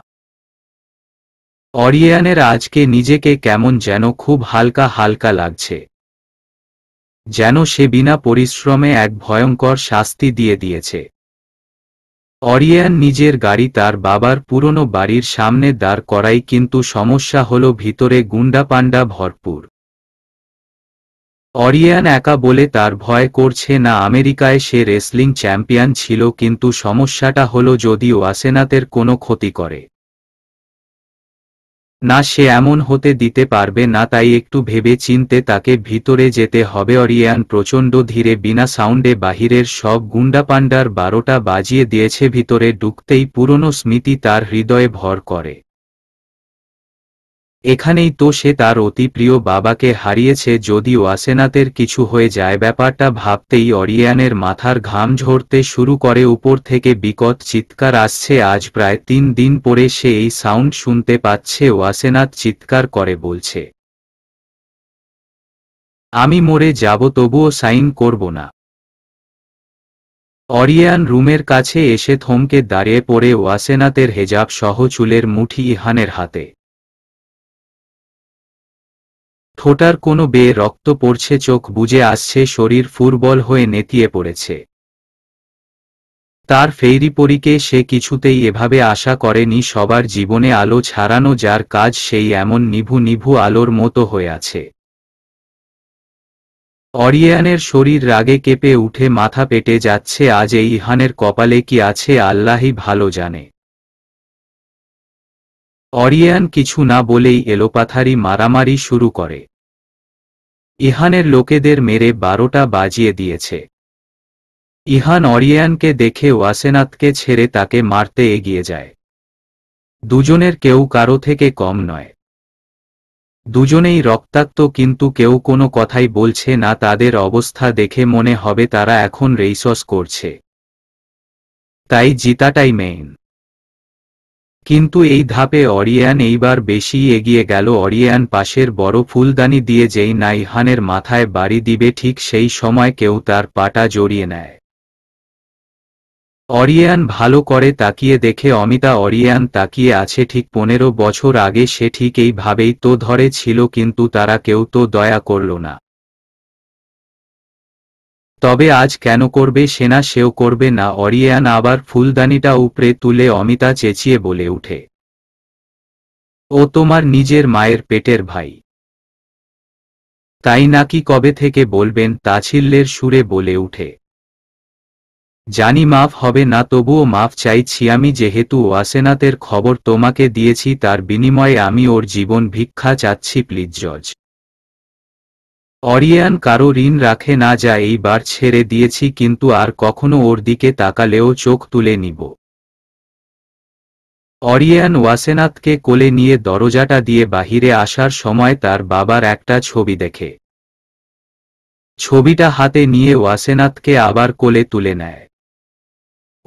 অরিয়ানের আজকে নিজেকে কেমন যেন খুব হালকা হালকা লাগছে যেন সে বিনা পরিশ্রমে এক ভয়ঙ্কর শাস্তি দিয়ে দিয়েছে অরিয়ান নিজের গাড়ি তার বাবার পুরনো বাড়ির সামনে দাঁড় করাই কিন্তু সমস্যা হল ভিতরে গুন্ডা পাণ্ডা ভরপুর অরিয়ান একা বলে তার ভয় করছে না আমেরিকায় সে রেসলিং চ্যাম্পিয়ন ছিল কিন্তু সমস্যাটা হল যদিও আসেনাতের কোনো ক্ষতি করে না সে এমন হতে দিতে পারবে না তাই একটু ভেবে চিনতে তাকে ভিতরে যেতে হবে অরিয়ান প্রচণ্ড ধীরে বিনা সাউন্ডে বাহিরের সব গুন্ডাপাণ্ডার বারোটা বাজিয়ে দিয়েছে ভিতরে ঢুকতেই পুরনো স্মৃতি তার হৃদয়ে ভর করে এখানেই তো সে তার অতি প্রিয় বাবাকে হারিয়েছে যদিও আসেনাতের কিছু হয়ে যায় ব্যাপারটা ভাবতেই অরিয়ানের মাথার ঘাম ঝরতে শুরু করে উপর থেকে বিকট চিৎকার আসছে আজ প্রায় তিন দিন পরে সে এই সাউন্ড শুনতে পাচ্ছে ওয়াসেনাত চিৎকার করে বলছে আমি মরে যাব তবুও সাইন করব না অরিয়ান রুমের কাছে এসে থমকে দাঁড়িয়ে পড়ে ওয়াসেনাতের হেজাব সহ চুলের মুঠি ইহানের হাতে ঠোঁটার কোনো বেয়ে রক্ত পড়ছে চোখ বুঝে আসছে শরীর ফুরবল হয়ে নেতিয়ে পড়েছে তার ফেরি পরীকে সে কিছুতেই এভাবে আশা করেনি সবার জীবনে আলো ছাড়ানো যার কাজ সেই এমন নিভু নিভু আলোর মতো হয়ে আছে অরিয়ানের শরীর রাগে কেঁপে উঠে মাথা পেটে যাচ্ছে আজ এই ইহানের কপালে কি আছে আল্লাহি ভালো জানে অরিয়ান কিছু না বলেই এলোপাথারি মারামারি শুরু করে ইহানের লোকেদের মেরে বারোটা বাজিয়ে দিয়েছে ইহান অরিয়ানকে দেখে ওয়াসেনাথকে ছেড়ে তাকে মারতে এগিয়ে যায় দুজনের কেউ কারো থেকে কম নয় দুজনেই রক্তাক্ত কিন্তু কেউ কোনো কথাই বলছে না তাদের অবস্থা দেখে মনে হবে তারা এখন রেইসস করছে তাই জিতাটাই মেইন কিন্তু এই ধাপে অরিয়ান এইবার বেশি এগিয়ে গেল অরিয়ান পাশের বড় ফুলদানি দিয়ে যেই নাইহানের মাথায় বাড়ি দিবে ঠিক সেই সময় কেউ তার পাটা জড়িয়ে নেয় অরিয়ান ভালো করে তাকিয়ে দেখে অমিতা অরিয়ান তাকিয়ে আছে ঠিক পনেরো বছর আগে সে ঠিক এইভাবেই তো ধরে ছিল কিন্তু তারা কেউ তো দয়া করল না তবে আজ কেন করবে সেনা সেও করবে না অরিয়ান আবার ফুলদানিটা উপরে তুলে অমিতা চেঁচিয়ে বলে উঠে ও তোমার নিজের মায়ের পেটের ভাই তাই নাকি কবে থেকে বলবেন তাছিল্যের সুরে বলে উঠে জানি মাফ হবে না তবুও মাফ চাইছি আমি যেহেতু ওয়াসেনাতের খবর তোমাকে দিয়েছি তার বিনিময়ে আমি ওর জীবন ভিক্ষা চাচ্ছি প্লিজ জজ অরিয়ান কারো ঋণ রাখে না যা এইবার ছেড়ে দিয়েছি কিন্তু আর কখনো ওর দিকে তাকালেও চোখ তুলে নিব অরিয়ান ওয়াসেনাথকে কোলে নিয়ে দরজাটা দিয়ে বাহিরে আসার সময় তার বাবার একটা ছবি দেখে ছবিটা হাতে নিয়ে ওয়াসেনাথকে আবার কোলে তুলে নেয়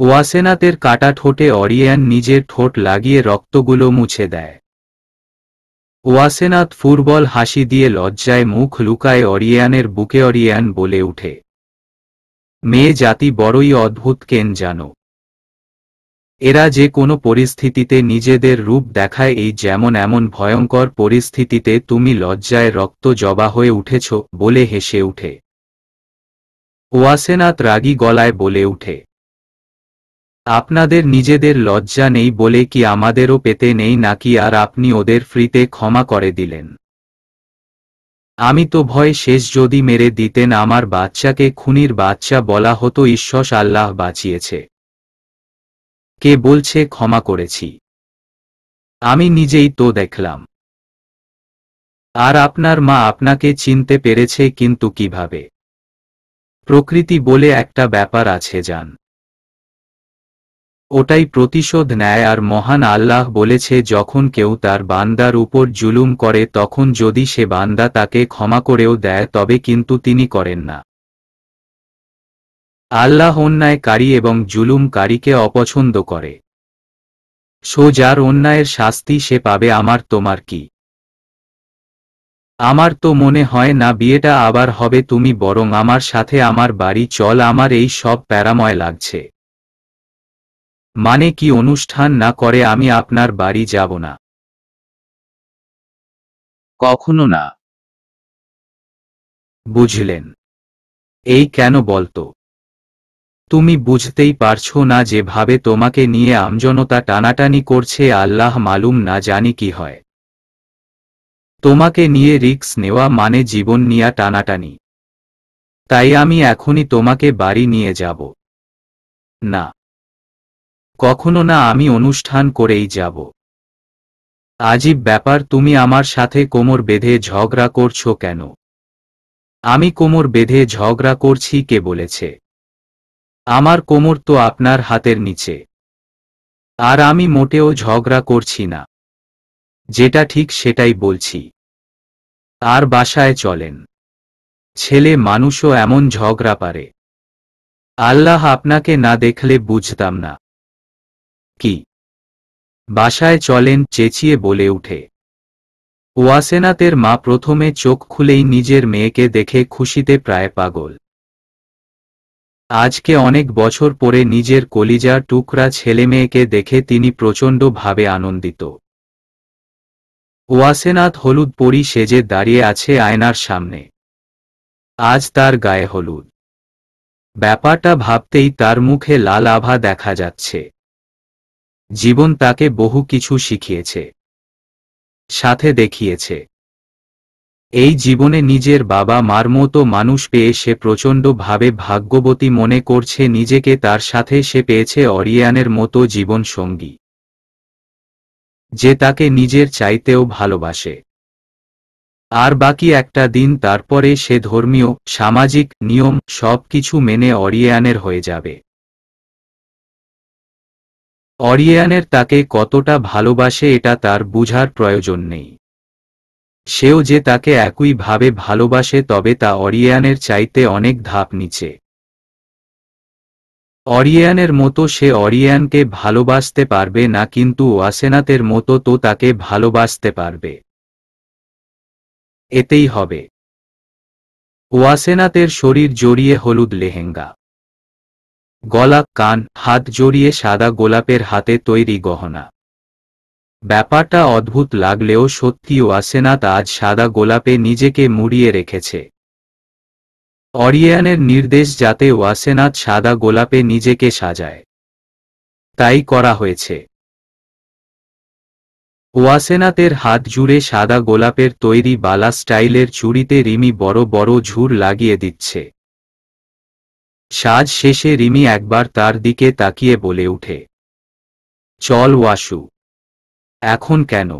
ওয়াসেনাথের কাটা ঠোঁটে অরিয়ান নিজের ঠোঁট লাগিয়ে রক্তগুলো মুছে দেয় ওয়াসেনাথ ফুটবল হাসি দিয়ে লজ্জায় মুখ লুকায় অরিয়ানের বুকে অরিয়ান বলে উঠে মেয়ে জাতি বড়ই অদ্ভুত কেন জানো এরা যে কোনো পরিস্থিতিতে নিজেদের রূপ দেখায় এই যেমন এমন ভয়ঙ্কর পরিস্থিতিতে তুমি লজ্জায় রক্ত জবা হয়ে উঠেছ বলে হেসে উঠে ওয়াসেনাথ রাগী গলায় বলে উঠে আপনাদের নিজেদের লজ্জা নেই বলে কি আমাদেরও পেতে নেই নাকি আর আপনি ওদের ফ্রিতে ক্ষমা করে দিলেন আমি তো ভয় শেষ যদি মেরে দিতেন আমার বাচ্চাকে খুনির বাচ্চা বলা হতো ঈশ্বস আল্লাহ বাঁচিয়েছে কে বলছে ক্ষমা করেছি আমি নিজেই তো দেখলাম আর আপনার মা আপনাকে চিনতে পেরেছে কিন্তু কিভাবে প্রকৃতি বলে একটা ব্যাপার আছে যান ওটাই প্রতিশোধ নেয় আর মহান আল্লাহ বলেছে যখন কেউ তার বান্দার উপর জুলুম করে তখন যদি সে বান্দা তাকে ক্ষমা করেও দেয় তবে কিন্তু তিনি করেন না আল্লাহ অন্যায়কারী এবং জুলুমকারীকে অপছন্দ করে সো যার অন্যায়ের শাস্তি সে পাবে আমার তোমার কি আমার তো মনে হয় না বিয়েটা আবার হবে তুমি বরং আমার সাথে আমার বাড়ি চল আমার এই সব প্যারাময় লাগছে মানে কি অনুষ্ঠান না করে আমি আপনার বাড়ি যাব না কখনো না বুঝলেন এই কেন বলতো তুমি বুঝতেই পারছো না যেভাবে তোমাকে নিয়ে আমজনতা টানাটানি করছে আল্লাহ মালুম না জানি কি হয় তোমাকে নিয়ে রিক্স নেওয়া মানে জীবন নিয়ে টানাটানি তাই আমি এখনই তোমাকে বাড়ি নিয়ে যাব না কখনো না আমি অনুষ্ঠান করেই যাব আজীব ব্যাপার তুমি আমার সাথে কোমর বেঁধে ঝগড়া করছো কেন আমি কোমর বেঁধে ঝগড়া করছি কে বলেছে আমার কোমর তো আপনার হাতের নিচে আর আমি মোটেও ঝগড়া করছি না যেটা ঠিক সেটাই বলছি আর বাসায় চলেন ছেলে মানুষও এমন ঝগড়া পারে আল্লাহ আপনাকে না দেখলে বুঝতাম না কি বাসায় চলেন চেঁচিয়ে বলে উঠে ওয়াসেনাতের মা প্রথমে চোখ খুলেই নিজের মেয়েকে দেখে খুশিতে প্রায় পাগল আজকে অনেক বছর পরে নিজের কলিজার টুকরা ছেলে মেয়েকে দেখে তিনি প্রচণ্ডভাবে আনন্দিত ওয়াসেনাথ হলুদ পরি সেজে দাঁড়িয়ে আছে আয়নার সামনে আজ তার গায়ে হলুদ ব্যাপারটা ভাবতেই তার মুখে লাল আভা দেখা যাচ্ছে জীবন তাকে বহু কিছু শিখিয়েছে সাথে দেখিয়েছে এই জীবনে নিজের বাবা মার মতো মানুষ পেয়ে সে প্রচণ্ডভাবে ভাগ্যবতী মনে করছে নিজেকে তার সাথে সে পেয়েছে অরিয়ানের মতো জীবন সঙ্গী যে তাকে নিজের চাইতেও ভালোবাসে আর বাকি একটা দিন তারপরে সে ধর্মীয় সামাজিক নিয়ম সব কিছু মেনে অরিয়ানের হয়ে যাবে অরিয়ানের তাকে কতটা ভালোবাসে এটা তার বুঝার প্রয়োজন নেই সেও যে তাকে একইভাবে ভালোবাসে তবে তা অরিয়ানের চাইতে অনেক ধাপ নিচে অরিয়ানের মতো সে অরিয়ানকে ভালোবাসতে পারবে না কিন্তু ওয়াসেনাতের মতো তো তাকে ভালোবাসতে পারবে এতেই হবে ওয়াসেনাতের শরীর জড়িয়ে হলুদ লেহেঙ্গা গলা কান হাত জড়িয়ে সাদা গোলাপের হাতে তৈরি গহনা ব্যাপারটা অদ্ভুত লাগলেও সত্যিও আসেনাত আজ সাদা গোলাপে নিজেকে মুড়িয়ে রেখেছে অরিয়ানের নির্দেশ যাতে ওয়াসেনাথ সাদা গোলাপে নিজেকে সাজায় তাই করা হয়েছে ওয়াসেনাথের হাত জুড়ে সাদা গোলাপের তৈরি বালা স্টাইলের চুড়িতে রিমি বড় বড় ঝুর লাগিয়ে দিচ্ছে সাজ শেষে রিমি একবার তার দিকে তাকিয়ে বলে উঠে চল ওয়াসু এখন কেন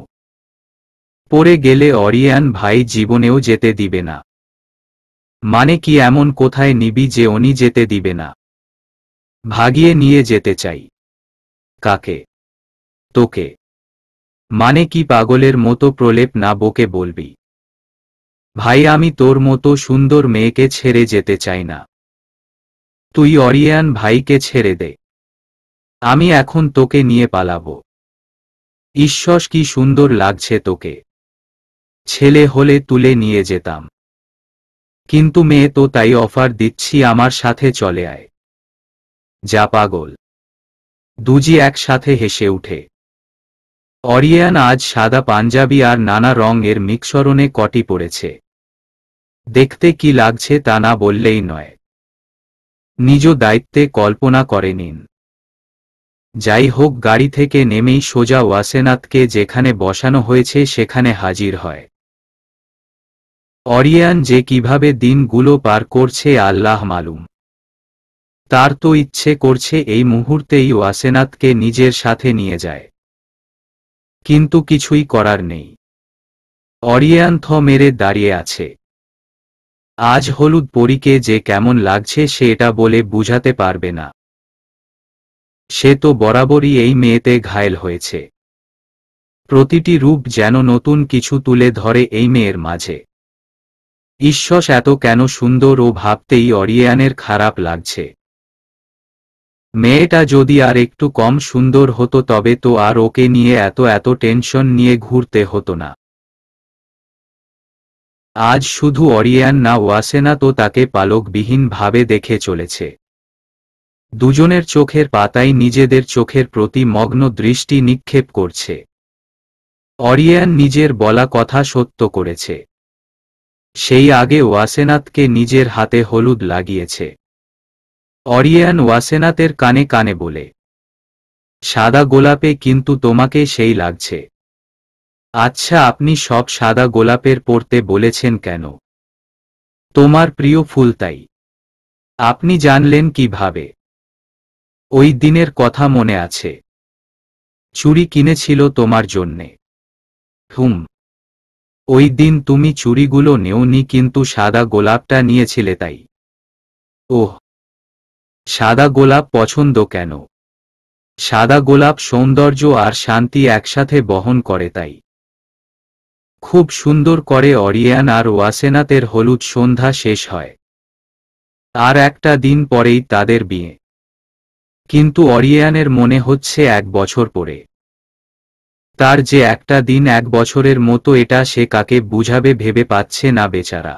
পরে গেলে অরিয়ান ভাই জীবনেও যেতে দিবে না মানে কি এমন কোথায় নিবি যে উনি যেতে দিবে না ভাগিয়ে নিয়ে যেতে চাই কাকে তোকে মানে কি পাগলের মতো প্রলেপ না বকে বলবি ভাই আমি তোর মতো সুন্দর মেয়েকে ছেড়ে যেতে চাই না তুই অরিয়ান ভাইকে ছেড়ে দে আমি এখন তোকে নিয়ে পালাবো ঈশ্বর কি সুন্দর লাগছে তোকে ছেলে হলে তুলে নিয়ে যেতাম কিন্তু মেয়ে তো তাই অফার দিচ্ছি আমার সাথে চলে আয় যা পাগল দুজি একসাথে হেসে উঠে অরিয়ান আজ সাদা পাঞ্জাবি আর নানা রঙের মিক্সরণে কটি পড়েছে দেখতে কি লাগছে তা না বললেই নয় নিজ দায়িত্বে কল্পনা করে নিন যাই হোক গাড়ি থেকে নেমেই সোজা ওয়াসেনাথকে যেখানে বসানো হয়েছে সেখানে হাজির হয় অরিয়ান যে কিভাবে দিনগুলো পার করছে আল্লাহ মালুম তার তো ইচ্ছে করছে এই মুহূর্তেই ওয়াসেনাথকে নিজের সাথে নিয়ে যায় কিন্তু কিছুই করার নেই অরিয়ান থ মেরে দাঁড়িয়ে আছে আজ হলুদ পরীকে যে কেমন লাগছে সে এটা বলে বুঝাতে পারবে না সে তো বরাবরই এই মেয়েতে ঘায়েল হয়েছে প্রতিটি রূপ যেন নতুন কিছু তুলে ধরে এই মেয়ের মাঝে ঈশ্বস এত কেন সুন্দর ও ভাবতেই অরিয়ানের খারাপ লাগছে মেয়েটা যদি আর একটু কম সুন্দর হতো তবে তো আর ওকে নিয়ে এত এত টেনশন নিয়ে ঘুরতে হতো না আজ শুধু অরিয়ান না ওয়াসেনা তো তাকে পালকবিহীনভাবে দেখে চলেছে দুজনের চোখের পাতাই নিজেদের চোখের প্রতি মগ্ন দৃষ্টি নিক্ষেপ করছে অরিয়ান নিজের বলা কথা সত্য করেছে সেই আগে ওয়াসেনাথকে নিজের হাতে হলুদ লাগিয়েছে অরিয়ান ওয়াসেনাথের কানে কানে বলে সাদা গোলাপে কিন্তু তোমাকে সেই লাগছে আচ্ছা আপনি সব সাদা গোলাপের পড়তে বলেছেন কেন তোমার প্রিয় ফুল তাই আপনি জানলেন কিভাবে ওই দিনের কথা মনে আছে চুরি কিনেছিল তোমার জন্যে হুম ওই দিন তুমি চুরিগুলো নেওনি কিন্তু সাদা গোলাপটা নিয়েছিলে তাই ওহ সাদা গোলাপ পছন্দ কেন সাদা গোলাপ সৌন্দর্য আর শান্তি একসাথে বহন করে তাই খুব সুন্দর করে অরিয়ান আর ওয়াসেনাতের হলুদ সন্ধ্যা শেষ হয় আর একটা দিন পরেই তাদের বিয়ে কিন্তু অরিয়ানের মনে হচ্ছে এক বছর পরে তার যে একটা দিন এক বছরের মতো এটা সে কাকে বুঝাবে ভেবে পাচ্ছে না বেচারা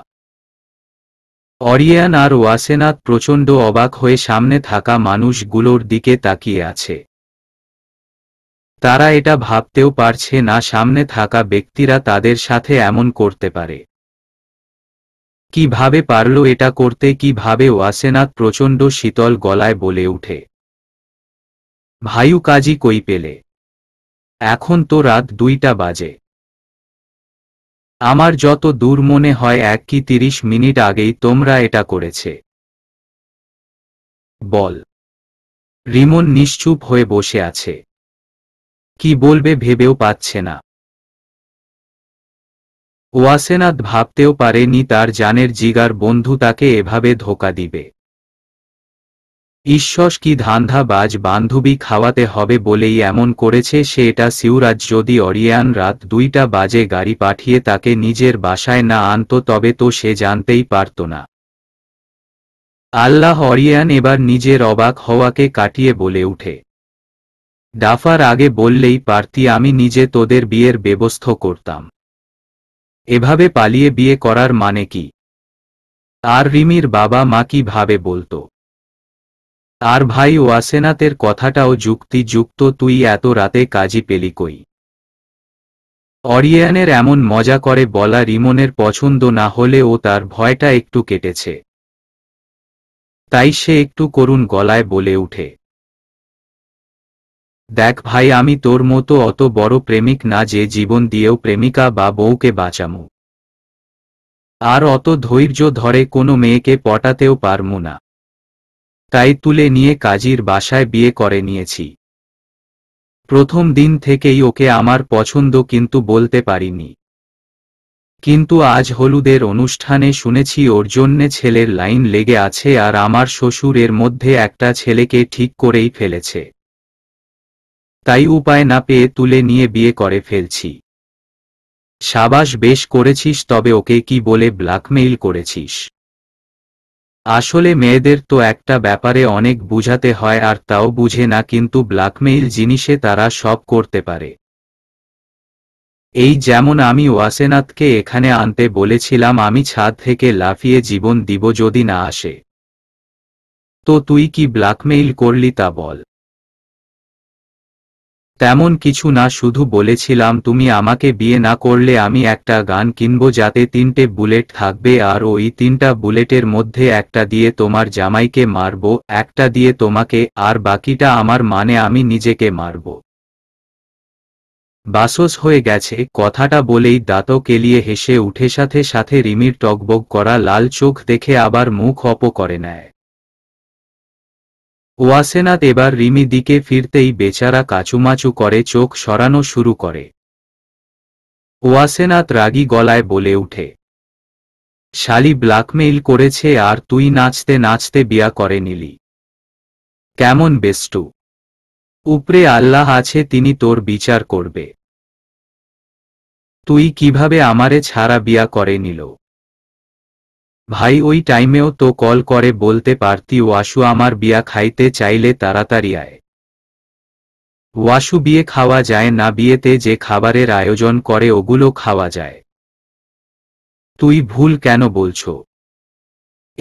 অরিয়ান আর ওয়াসেনাথ প্রচণ্ড অবাক হয়ে সামনে থাকা মানুষগুলোর দিকে তাকিয়ে আছে তারা এটা ভাবতেও পারছে না সামনে থাকা ব্যক্তিরা তাদের সাথে এমন করতে পারে কিভাবে পারল এটা করতে কিভাবে ওয়াসেনাথ প্রচণ্ড শীতল গলায় বলে উঠে ভাইউ কাজই কই পেলে এখন তো রাত দুইটা বাজে আমার যত দূর মনে হয় এক কি তিরিশ মিনিট আগেই তোমরা এটা করেছে বল রিমন নিশ্চুপ হয়ে বসে আছে কি বলবে ভেবেও পাচ্ছে না ওয়াসেনাথ ভাবতেও পারেনি তার জানের জিগার বন্ধু তাকে এভাবে ধোকা দিবে ঈশ্বস কি ধান্ধা বাজ বান্ধবী খাওয়াতে হবে বলেই এমন করেছে সে এটা সিউরাজ যদি অরিয়ান রাত দুইটা বাজে গাড়ি পাঠিয়ে তাকে নিজের বাসায় না আনত তবে তো সে জানতেই পারত না আল্লাহ অরিয়ান এবার নিজের অবাক হওয়াকে কাটিয়ে বলে উঠে ডাফার আগে বললেই পারতি আমি নিজে তোদের বিয়ের ব্যবস্থ করতাম এভাবে পালিয়ে বিয়ে করার মানে কি আর রিমির বাবা মা কি ভাবে বলতো আর ভাই ওয়াসেনাতের কথাটাও যুক্তি যুক্ত তুই এত রাতে কাজী পেলি কই অরিয়ানের এমন মজা করে বলা রিমনের পছন্দ না হলে ও তার ভয়টা একটু কেটেছে তাই সে একটু করুণ গলায় বলে উঠে দেখ ভাই আমি তোর মতো অত বড় প্রেমিক না যে জীবন দিয়েও প্রেমিকা বা বউকে বাঁচামু আর অত ধৈর্য ধরে কোনো মেয়েকে পটাতেও পারমু না তাই তুলে নিয়ে কাজীর বাসায় বিয়ে করে নিয়েছি প্রথম দিন থেকেই ওকে আমার পছন্দ কিন্তু বলতে পারিনি কিন্তু আজ হলুদের অনুষ্ঠানে শুনেছি ওর জন্যে ছেলের লাইন লেগে আছে আর আমার শ্বশুর এর মধ্যে একটা ছেলেকে ঠিক করেই ফেলেছে তাই উপায় না পেয়ে তুলে নিয়ে বিয়ে করে ফেলছি সাবাস বেশ করেছিস তবে ওকে কি বলে ব্ল্যাকমেইল করেছিস আসলে মেয়েদের তো একটা ব্যাপারে অনেক বুঝাতে হয় আর তাও বুঝে না কিন্তু ব্ল্যাকমেইল জিনিসে তারা সব করতে পারে এই যেমন আমি ওয়াসেনাথকে এখানে আনতে বলেছিলাম আমি ছাদ থেকে লাফিয়ে জীবন দিব যদি না আসে তো তুই কি ব্ল্যাকমেইল করলি তা বল তেমন কিছু না শুধু বলেছিলাম তুমি আমাকে বিয়ে না করলে আমি একটা গান কিনব যাতে তিনটে বুলেট থাকবে আর ওই তিনটা বুলেটের মধ্যে একটা দিয়ে তোমার জামাইকে মারব একটা দিয়ে তোমাকে আর বাকিটা আমার মানে আমি নিজেকে মারব বাসস হয়ে গেছে কথাটা বলেই দাঁত কেলিয়ে হেসে উঠে সাথে সাথে রিমির টকবক করা লাল চোখ দেখে আবার মুখ অপ করে নেয় ওয়াসেনাত এবার রিমি দিকে ফিরতেই বেচারা কাচুমাচু করে চোখ সরানো শুরু করে ওয়াসেনাত রাগি গলায় বলে উঠে শালি ব্ল্যাকমেইল করেছে আর তুই নাচতে নাচতে বিয়া করে নিলি কেমন বেস্টু উপরে আল্লাহ আছে তিনি তোর বিচার করবে তুই কিভাবে আমারে ছাড়া বিয়া করে নিল ভাই ওই টাইমেও তো কল করে বলতে পারতি ওয়াশু আমার বিয়া খাইতে চাইলে তাড়াতাড়ি আয় ওয়াশু বিয়ে খাওয়া যায় না বিয়েতে যে খাবারের আয়োজন করে ওগুলো খাওয়া যায় তুই ভুল কেন বলছো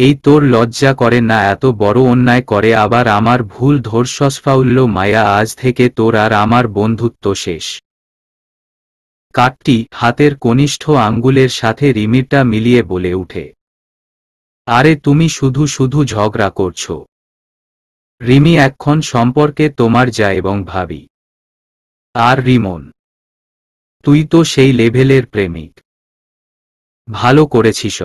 এই তোর লজ্জা করে না এত বড় অন্যায় করে আবার আমার ভুল ধর্ষসফাউল্য মায়া আজ থেকে তোর আর আমার বন্ধুত্ব শেষ কাঠটি হাতের কনিষ্ঠ আঙ্গুলের সাথে রিমিরটা মিলিয়ে বলে উঠে আরে তুমি শুধু শুধু ঝগড়া করছো রিমি এখন সম্পর্কে তোমার যা এবং ভাবি আর রিমন তুই তো সেই লেভেলের প্রেমিক ভালো করেছিস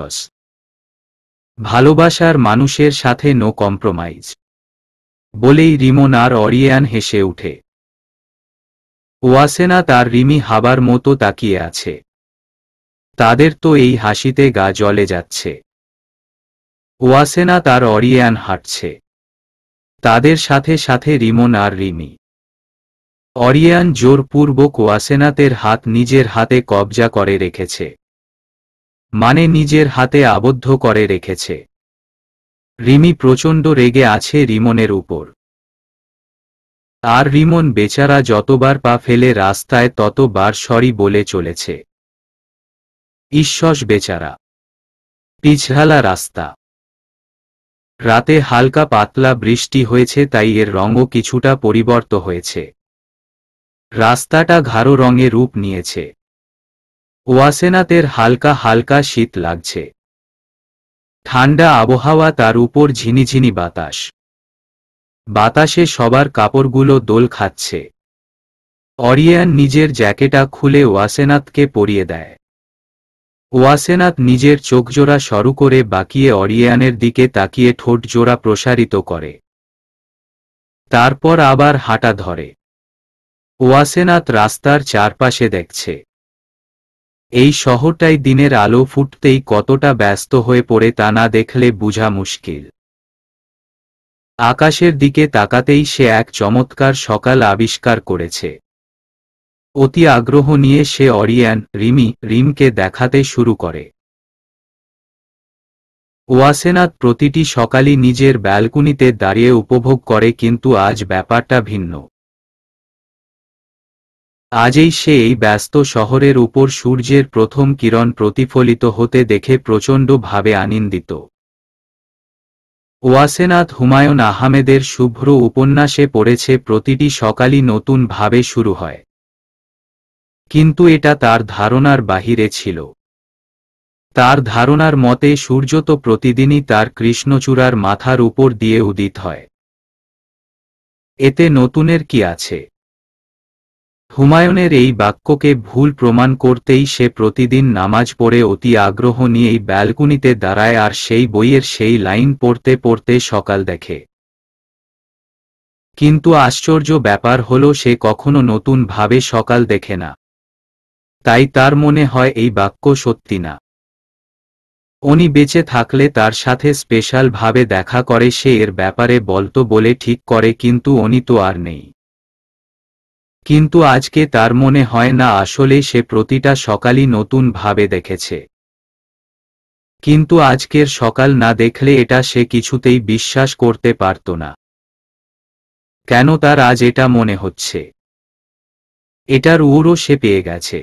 ভালোবাসার মানুষের সাথে নো কম্প্রোমাইজ বলেই রিমন আর অরিয়ান হেসে উঠে ওয়াসেনা তার রিমি হাবার মতো তাকিয়ে আছে তাদের তো এই হাসিতে গা জলে যাচ্ছে ওয়াসেনা তার অরিয়ান হাঁটছে তাদের সাথে সাথে রিমন আর রিমি অরিয়ান জোরপূর্বক ওয়াসেনাতের হাত নিজের হাতে কবজা করে রেখেছে মানে নিজের হাতে আবদ্ধ করে রেখেছে রিমি প্রচণ্ড রেগে আছে রিমনের উপর আর রিমন বেচারা যতবার পা ফেলে রাস্তায় ততবার সরি বলে চলেছে ঈশ্বস বেচারা পিছহালা রাস্তা রাতে হালকা পাতলা বৃষ্টি হয়েছে তাই এর রঙও কিছুটা পরিবর্ত হয়েছে রাস্তাটা ঘাড়ো রঙে রূপ নিয়েছে ওয়াসেনাতের হালকা হালকা শীত লাগছে ঠান্ডা আবহাওয়া তার উপর ঝিনিঝিনি বাতাস বাতাসে সবার কাপড়গুলো দোল খাচ্ছে অরিয়ান নিজের জ্যাকেটা খুলে ওয়াসেনাথকে পরিয়ে দেয় ওয়াসেনাত নিজের চোখজোড়া সরু করে বাকিয়ে অরিয়ানের দিকে তাকিয়ে ঠোঁটজোড়া প্রসারিত করে তারপর আবার হাঁটা ধরে ওয়াসেনাত রাস্তার চারপাশে দেখছে এই শহরটাই দিনের আলো ফুটতেই কতটা ব্যস্ত হয়ে পড়ে তা না দেখলে বুঝা মুশকিল আকাশের দিকে তাকাতেই সে এক চমৎকার সকাল আবিষ্কার করেছে অতি আগ্রহ নিয়ে সে অরিয়ান রিমি রিমকে দেখাতে শুরু করে ওয়াসেনাথ প্রতিটি সকালই নিজের ব্যালকনিতে দাঁড়িয়ে উপভোগ করে কিন্তু আজ ব্যাপারটা ভিন্ন আজই সে এই ব্যস্ত শহরের উপর সূর্যের প্রথম কিরণ প্রতিফলিত হতে দেখে প্রচণ্ডভাবে আনন্দিত ওয়াসেনাথ হুমায়ুন আহমেদের শুভ্র উপন্যাসে পড়েছে প্রতিটি সকালই নতুনভাবে শুরু হয় কিন্তু এটা তার ধারণার বাহিরে ছিল তার ধারণার মতে সূর্য তো প্রতিদিনই তার কৃষ্ণচূড়ার মাথার উপর দিয়ে উদিত হয় এতে নতুনের কি আছে হুমায়ুনের এই বাক্যকে ভুল প্রমাণ করতেই সে প্রতিদিন নামাজ পড়ে অতি আগ্রহ নিয়েই ব্যালকুনিতে দাঁড়ায় আর সেই বইয়ের সেই লাইন পড়তে পড়তে সকাল দেখে কিন্তু আশ্চর্য ব্যাপার হল সে কখনো নতুন ভাবে সকাল দেখে না তাই তার মনে হয় এই বাক্য সত্যি না উনি বেঁচে থাকলে তার সাথে স্পেশাল ভাবে দেখা করে সে এর ব্যাপারে বলতো বলে ঠিক করে কিন্তু উনি তো আর নেই কিন্তু আজকে তার মনে হয় না আসলে সে প্রতিটা সকালই নতুন ভাবে দেখেছে কিন্তু আজকের সকাল না দেখলে এটা সে কিছুতেই বিশ্বাস করতে পারত না কেন তার আজ এটা মনে হচ্ছে এটার উড়ও সে পেয়ে গেছে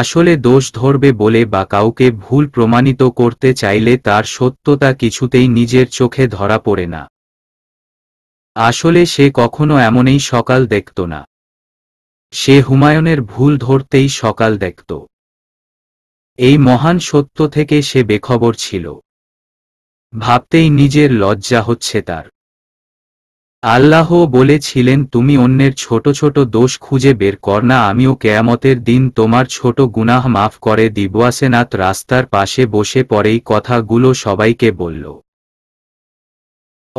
আসলে দোষ ধরবে বলে বা কাউকে ভুল প্রমাণিত করতে চাইলে তার সত্যতা কিছুতেই নিজের চোখে ধরা পড়ে না আসলে সে কখনো এমনই সকাল দেখত না সে হুমায়ুনের ভুল ধরতেই সকাল দেখত এই মহান সত্য থেকে সে বেখবর ছিল ভাবতেই নিজের লজ্জা হচ্ছে তার আল্লাহ বলেছিলেন তুমি অন্যের ছোট ছোট দোষ খুঁজে বের কর না আমিও কেয়ামতের দিন তোমার ছোট গুনাহ মাফ করে দিবাসেনাথ রাস্তার পাশে বসে পরেই কথাগুলো সবাইকে বলল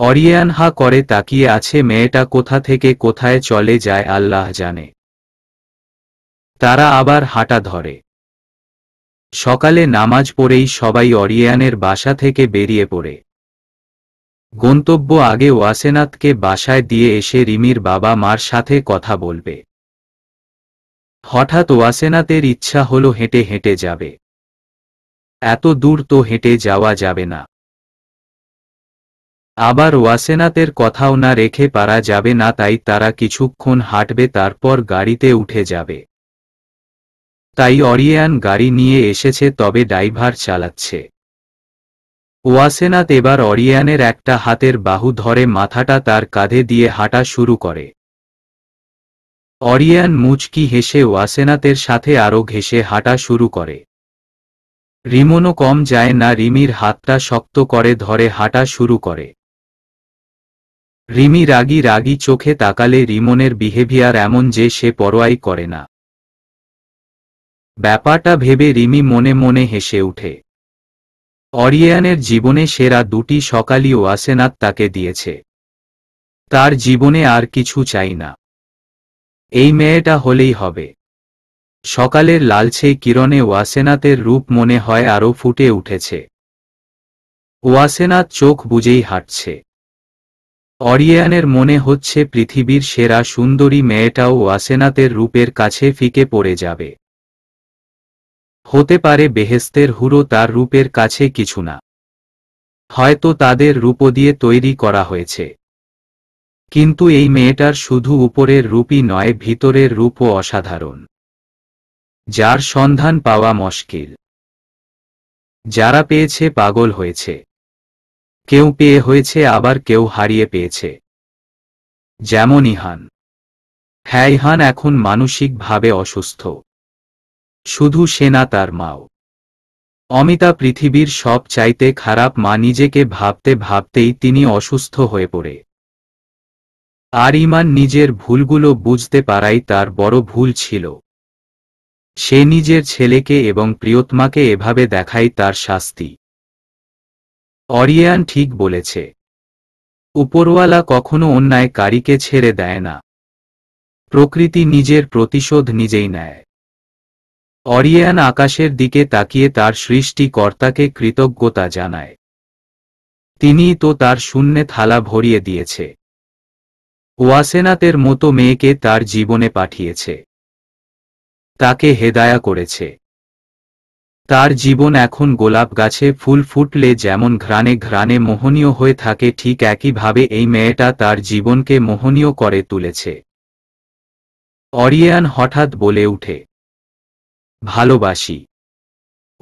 অরিয়ান হা করে তাকিয়ে আছে মেয়েটা কোথা থেকে কোথায় চলে যায় আল্লাহ জানে তারা আবার হাঁটা ধরে সকালে নামাজ পড়েই সবাই অরিয়ানের বাসা থেকে বেরিয়ে পড়ে গন্তব্য আগে ওয়াসেনাথকে বাসায় দিয়ে এসে রিমির বাবা মার সাথে কথা বলবে হঠাৎ ওয়াসেনাথের ইচ্ছা হল হেঁটে হেঁটে যাবে এত দূর তো হেঁটে যাওয়া যাবে না আবার ওয়াসেনাথের কথাও না রেখে পারা যাবে না তাই তারা কিছুক্ষণ হাঁটবে তারপর গাড়িতে উঠে যাবে তাই অরিয়ান গাড়ি নিয়ে এসেছে তবে ড্রাইভার চালাচ্ছে ওয়াসেনাত এবার অরিয়ানের একটা হাতের বাহু ধরে মাথাটা তার কাঁধে দিয়ে হাঁটা শুরু করে অরিয়ান মুচকি হেসে ওয়াসেনাতের সাথে আরও ঘেসে হাঁটা শুরু করে রিমনও কম যায় না রিমির হাতটা শক্ত করে ধরে হাঁটা শুরু করে রিমি রাগি রাগি চোখে তাকালে রিমনের বিহেভিয়ার এমন যে সে পরোয়াই করে না ব্যাপারটা ভেবে রিমি মনে মনে হেসে উঠে অরিয়ানের জীবনে সেরা দুটি সকালইও আসেনাত তাকে দিয়েছে তার জীবনে আর কিছু চাই না এই মেয়েটা হলেই হবে সকালের লালছে কিরণে ওয়াসেনাতের রূপ মনে হয় আরও ফুটে উঠেছে ওয়াসেনাত চোখ বুঝেই হাঁটছে অরিয়ানের মনে হচ্ছে পৃথিবীর সেরা সুন্দরী মেয়েটাও ওয়াসেনাতের রূপের কাছে ফিকে পড়ে যাবে হতে পারে বেহেস্তের হুরো তার রূপের কাছে কিছু না হয়তো তাদের রূপ দিয়ে তৈরি করা হয়েছে কিন্তু এই মেয়েটার শুধু উপরের রূপই নয় ভিতরের রূপও অসাধারণ যার সন্ধান পাওয়া মুশকিল যারা পেয়েছে পাগল হয়েছে কেউ পেয়ে হয়েছে আবার কেউ হারিয়ে পেয়েছে যেমন ইহান হ্যাঁ ইহান এখন মানসিকভাবে অসুস্থ শুধু সেনা তার মাও অমিতা পৃথিবীর সব চাইতে খারাপ মা নিজেকে ভাবতে ভাবতেই তিনি অসুস্থ হয়ে পড়ে আর ইমান নিজের ভুলগুলো বুঝতে পারাই তার বড় ভুল ছিল সে নিজের ছেলেকে এবং প্রিয়তমাকে এভাবে দেখাই তার শাস্তি অরিয়ান ঠিক বলেছে উপরওয়ালা কখনো অন্যায় কারীকে ছেড়ে দেয় না প্রকৃতি নিজের প্রতিশোধ নিজেই নেয় অরিয়ান আকাশের দিকে তাকিয়ে তার সৃষ্টিকর্তাকে কৃতজ্ঞতা জানায় তিনি তো তার শূন্যে থালা ভরিয়ে দিয়েছে ওয়াসেনাতের মতো মেয়েকে তার জীবনে পাঠিয়েছে তাকে হেদায়া করেছে তার জীবন এখন গোলাপ গাছে ফুল ফুটলে যেমন ঘ্রাণে ঘ্রাণে মোহনীয় হয়ে থাকে ঠিক একইভাবে এই মেয়েটা তার জীবনকে মোহনীয় করে তুলেছে অরিয়ান হঠাৎ বলে উঠে ভালোবাসি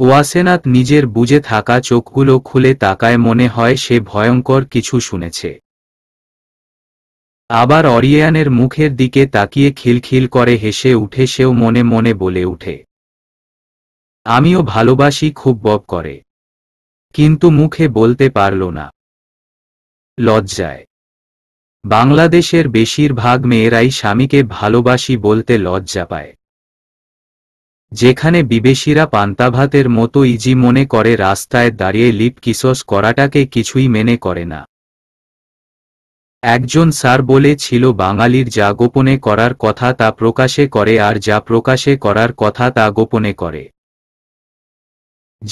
ওয়াসেনাত নিজের বুঝে থাকা চোখগুলো খুলে তাকায় মনে হয় সে ভয়ঙ্কর কিছু শুনেছে আবার অরিয়ানের মুখের দিকে তাকিয়ে খিলখিল করে হেসে উঠে সেও মনে মনে বলে উঠে আমিও ভালোবাসি খুব বব করে কিন্তু মুখে বলতে পারল না লজ্জায় বাংলাদেশের বেশিরভাগ মেয়েরাই স্বামীকে ভালোবাসি বলতে লজ্জা পায় যেখানে বিবেশীরা পান্তাভাতের মতো ইজি মনে করে রাস্তায় দাঁড়িয়ে লিপ কিসস করাটাকে কিছুই মেনে করে না একজন স্যার বলেছিল বাঙালির যা গোপনে করার কথা তা প্রকাশে করে আর যা প্রকাশে করার কথা তা গোপনে করে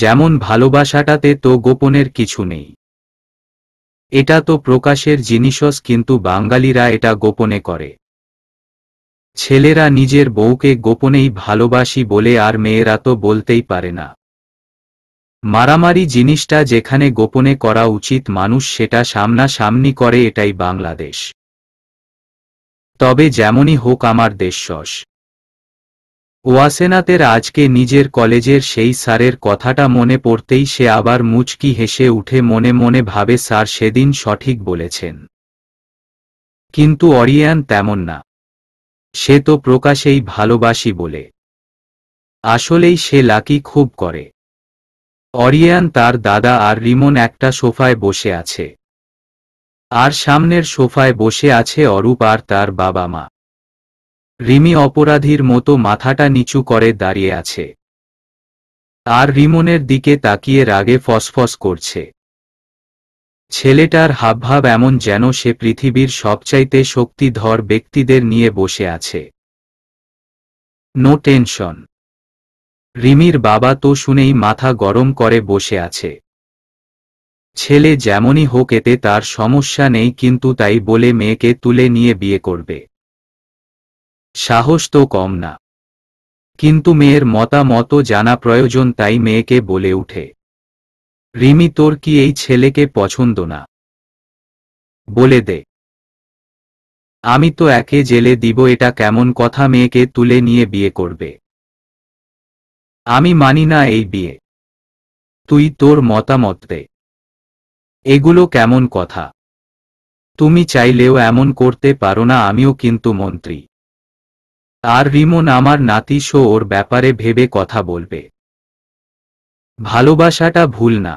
যেমন ভালোবাসাটাতে তো গোপনের কিছু নেই এটা তো প্রকাশের জিনিসস কিন্তু বাঙালিরা এটা গোপনে করে ছেলেরা নিজের বউকে গোপনেই ভালোবাসি বলে আর মেয়েরা তো বলতেই পারে না মারামারি জিনিসটা যেখানে গোপনে করা উচিত মানুষ সেটা সামনাসামনি করে এটাই বাংলাদেশ তবে যেমনই হোক আমার দেশস ওয়াসেনাতের আজকে নিজের কলেজের সেই স্যারের কথাটা মনে পড়তেই সে আবার মুচকি হেসে উঠে মনে মনে ভাবে স্যার সেদিন সঠিক বলেছেন কিন্তু অরিয়ান তেমন না সে তো প্রকাশেই ভালোবাসি বলে আসলেই সে লাকি খুব করে অরিয়ান তার দাদা আর রিমন একটা সোফায় বসে আছে আর সামনের সোফায় বসে আছে অরূপ আর তার বাবা মা রিমি অপরাধীর মতো মাথাটা নিচু করে দাঁড়িয়ে আছে আর রিমনের দিকে তাকিয়ে রাগে ফসফস করছে ছেলেটার হাবভাব এমন যেন সে পৃথিবীর সবচাইতে শক্তিধর ব্যক্তিদের নিয়ে বসে আছে নো টেনশন রিমির বাবা তো শুনেই মাথা গরম করে বসে আছে ছেলে যেমনই হোক এতে তার সমস্যা নেই কিন্তু তাই বলে মেয়েকে তুলে নিয়ে বিয়ে করবে সাহস তো কম না কিন্তু মেয়ের মতামত জানা প্রয়োজন তাই মেয়েকে বলে উঠে রিমি তোর কি এই ছেলেকে পছন্দ না বলে দে আমি তো একে জেলে দিব এটা কেমন কথা মেয়েকে তুলে নিয়ে বিয়ে করবে আমি মানি না এই বিয়ে তুই তোর মতামত দে এগুলো কেমন কথা তুমি চাইলেও এমন করতে পারো না আমিও কিন্তু মন্ত্রী আর রিমন আমার নাতি ওর ব্যাপারে ভেবে কথা বলবে ভালোবাসাটা ভুল না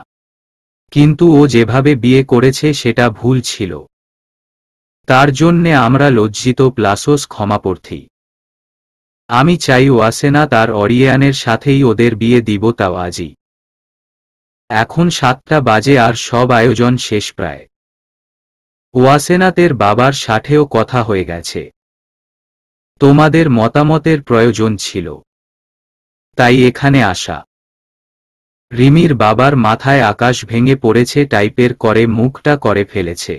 কিন্তু ও যেভাবে বিয়ে করেছে সেটা ভুল ছিল তার জন্যে আমরা লজ্জিত প্লাসোস ক্ষমাপর্থী আমি চাই ওয়াসেনা তার অরিয়ানের সাথেই ওদের বিয়ে দিব তাও আজই এখন সাতটা বাজে আর সব আয়োজন শেষ প্রায় ওয়াসেনাতের বাবার সাথেও কথা হয়ে গেছে তোমাদের মতামতের প্রয়োজন ছিল তাই এখানে আসা রিমির বাবার মাথায় আকাশ ভেঙে পড়েছে টাইপের করে মুখটা করে ফেলেছে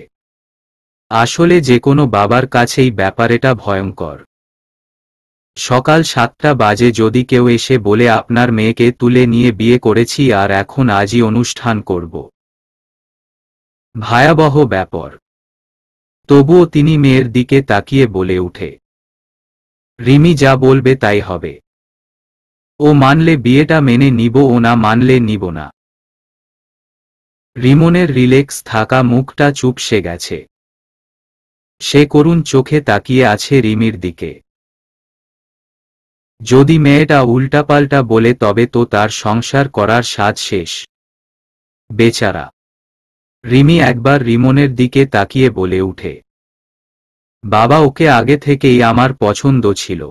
আসলে যে কোনো বাবার কাছেই ব্যাপারেটা ভয়ঙ্কর সকাল সাতটা বাজে যদি কেউ এসে বলে আপনার মেয়েকে তুলে নিয়ে বিয়ে করেছি আর এখন আজই অনুষ্ঠান করব ভয়াবহ ব্যাপার তবুও তিনি মেয়ের দিকে তাকিয়ে বলে উঠে রিমি যা বলবে তাই হবে ও মানলে বিয়েটা মেনে নিব ও না মানলে নিব না রিমনের রিলেক্স থাকা মুখটা চুপসে গেছে সে করুণ চোখে তাকিয়ে আছে রিমির দিকে যদি মেয়েটা উল্টাপাল্টা বলে তবে তো তার সংসার করার স্বাদ শেষ বেচারা রিমি একবার রিমনের দিকে তাকিয়ে বলে উঠে বাবা ওকে আগে থেকেই আমার পছন্দ ছিল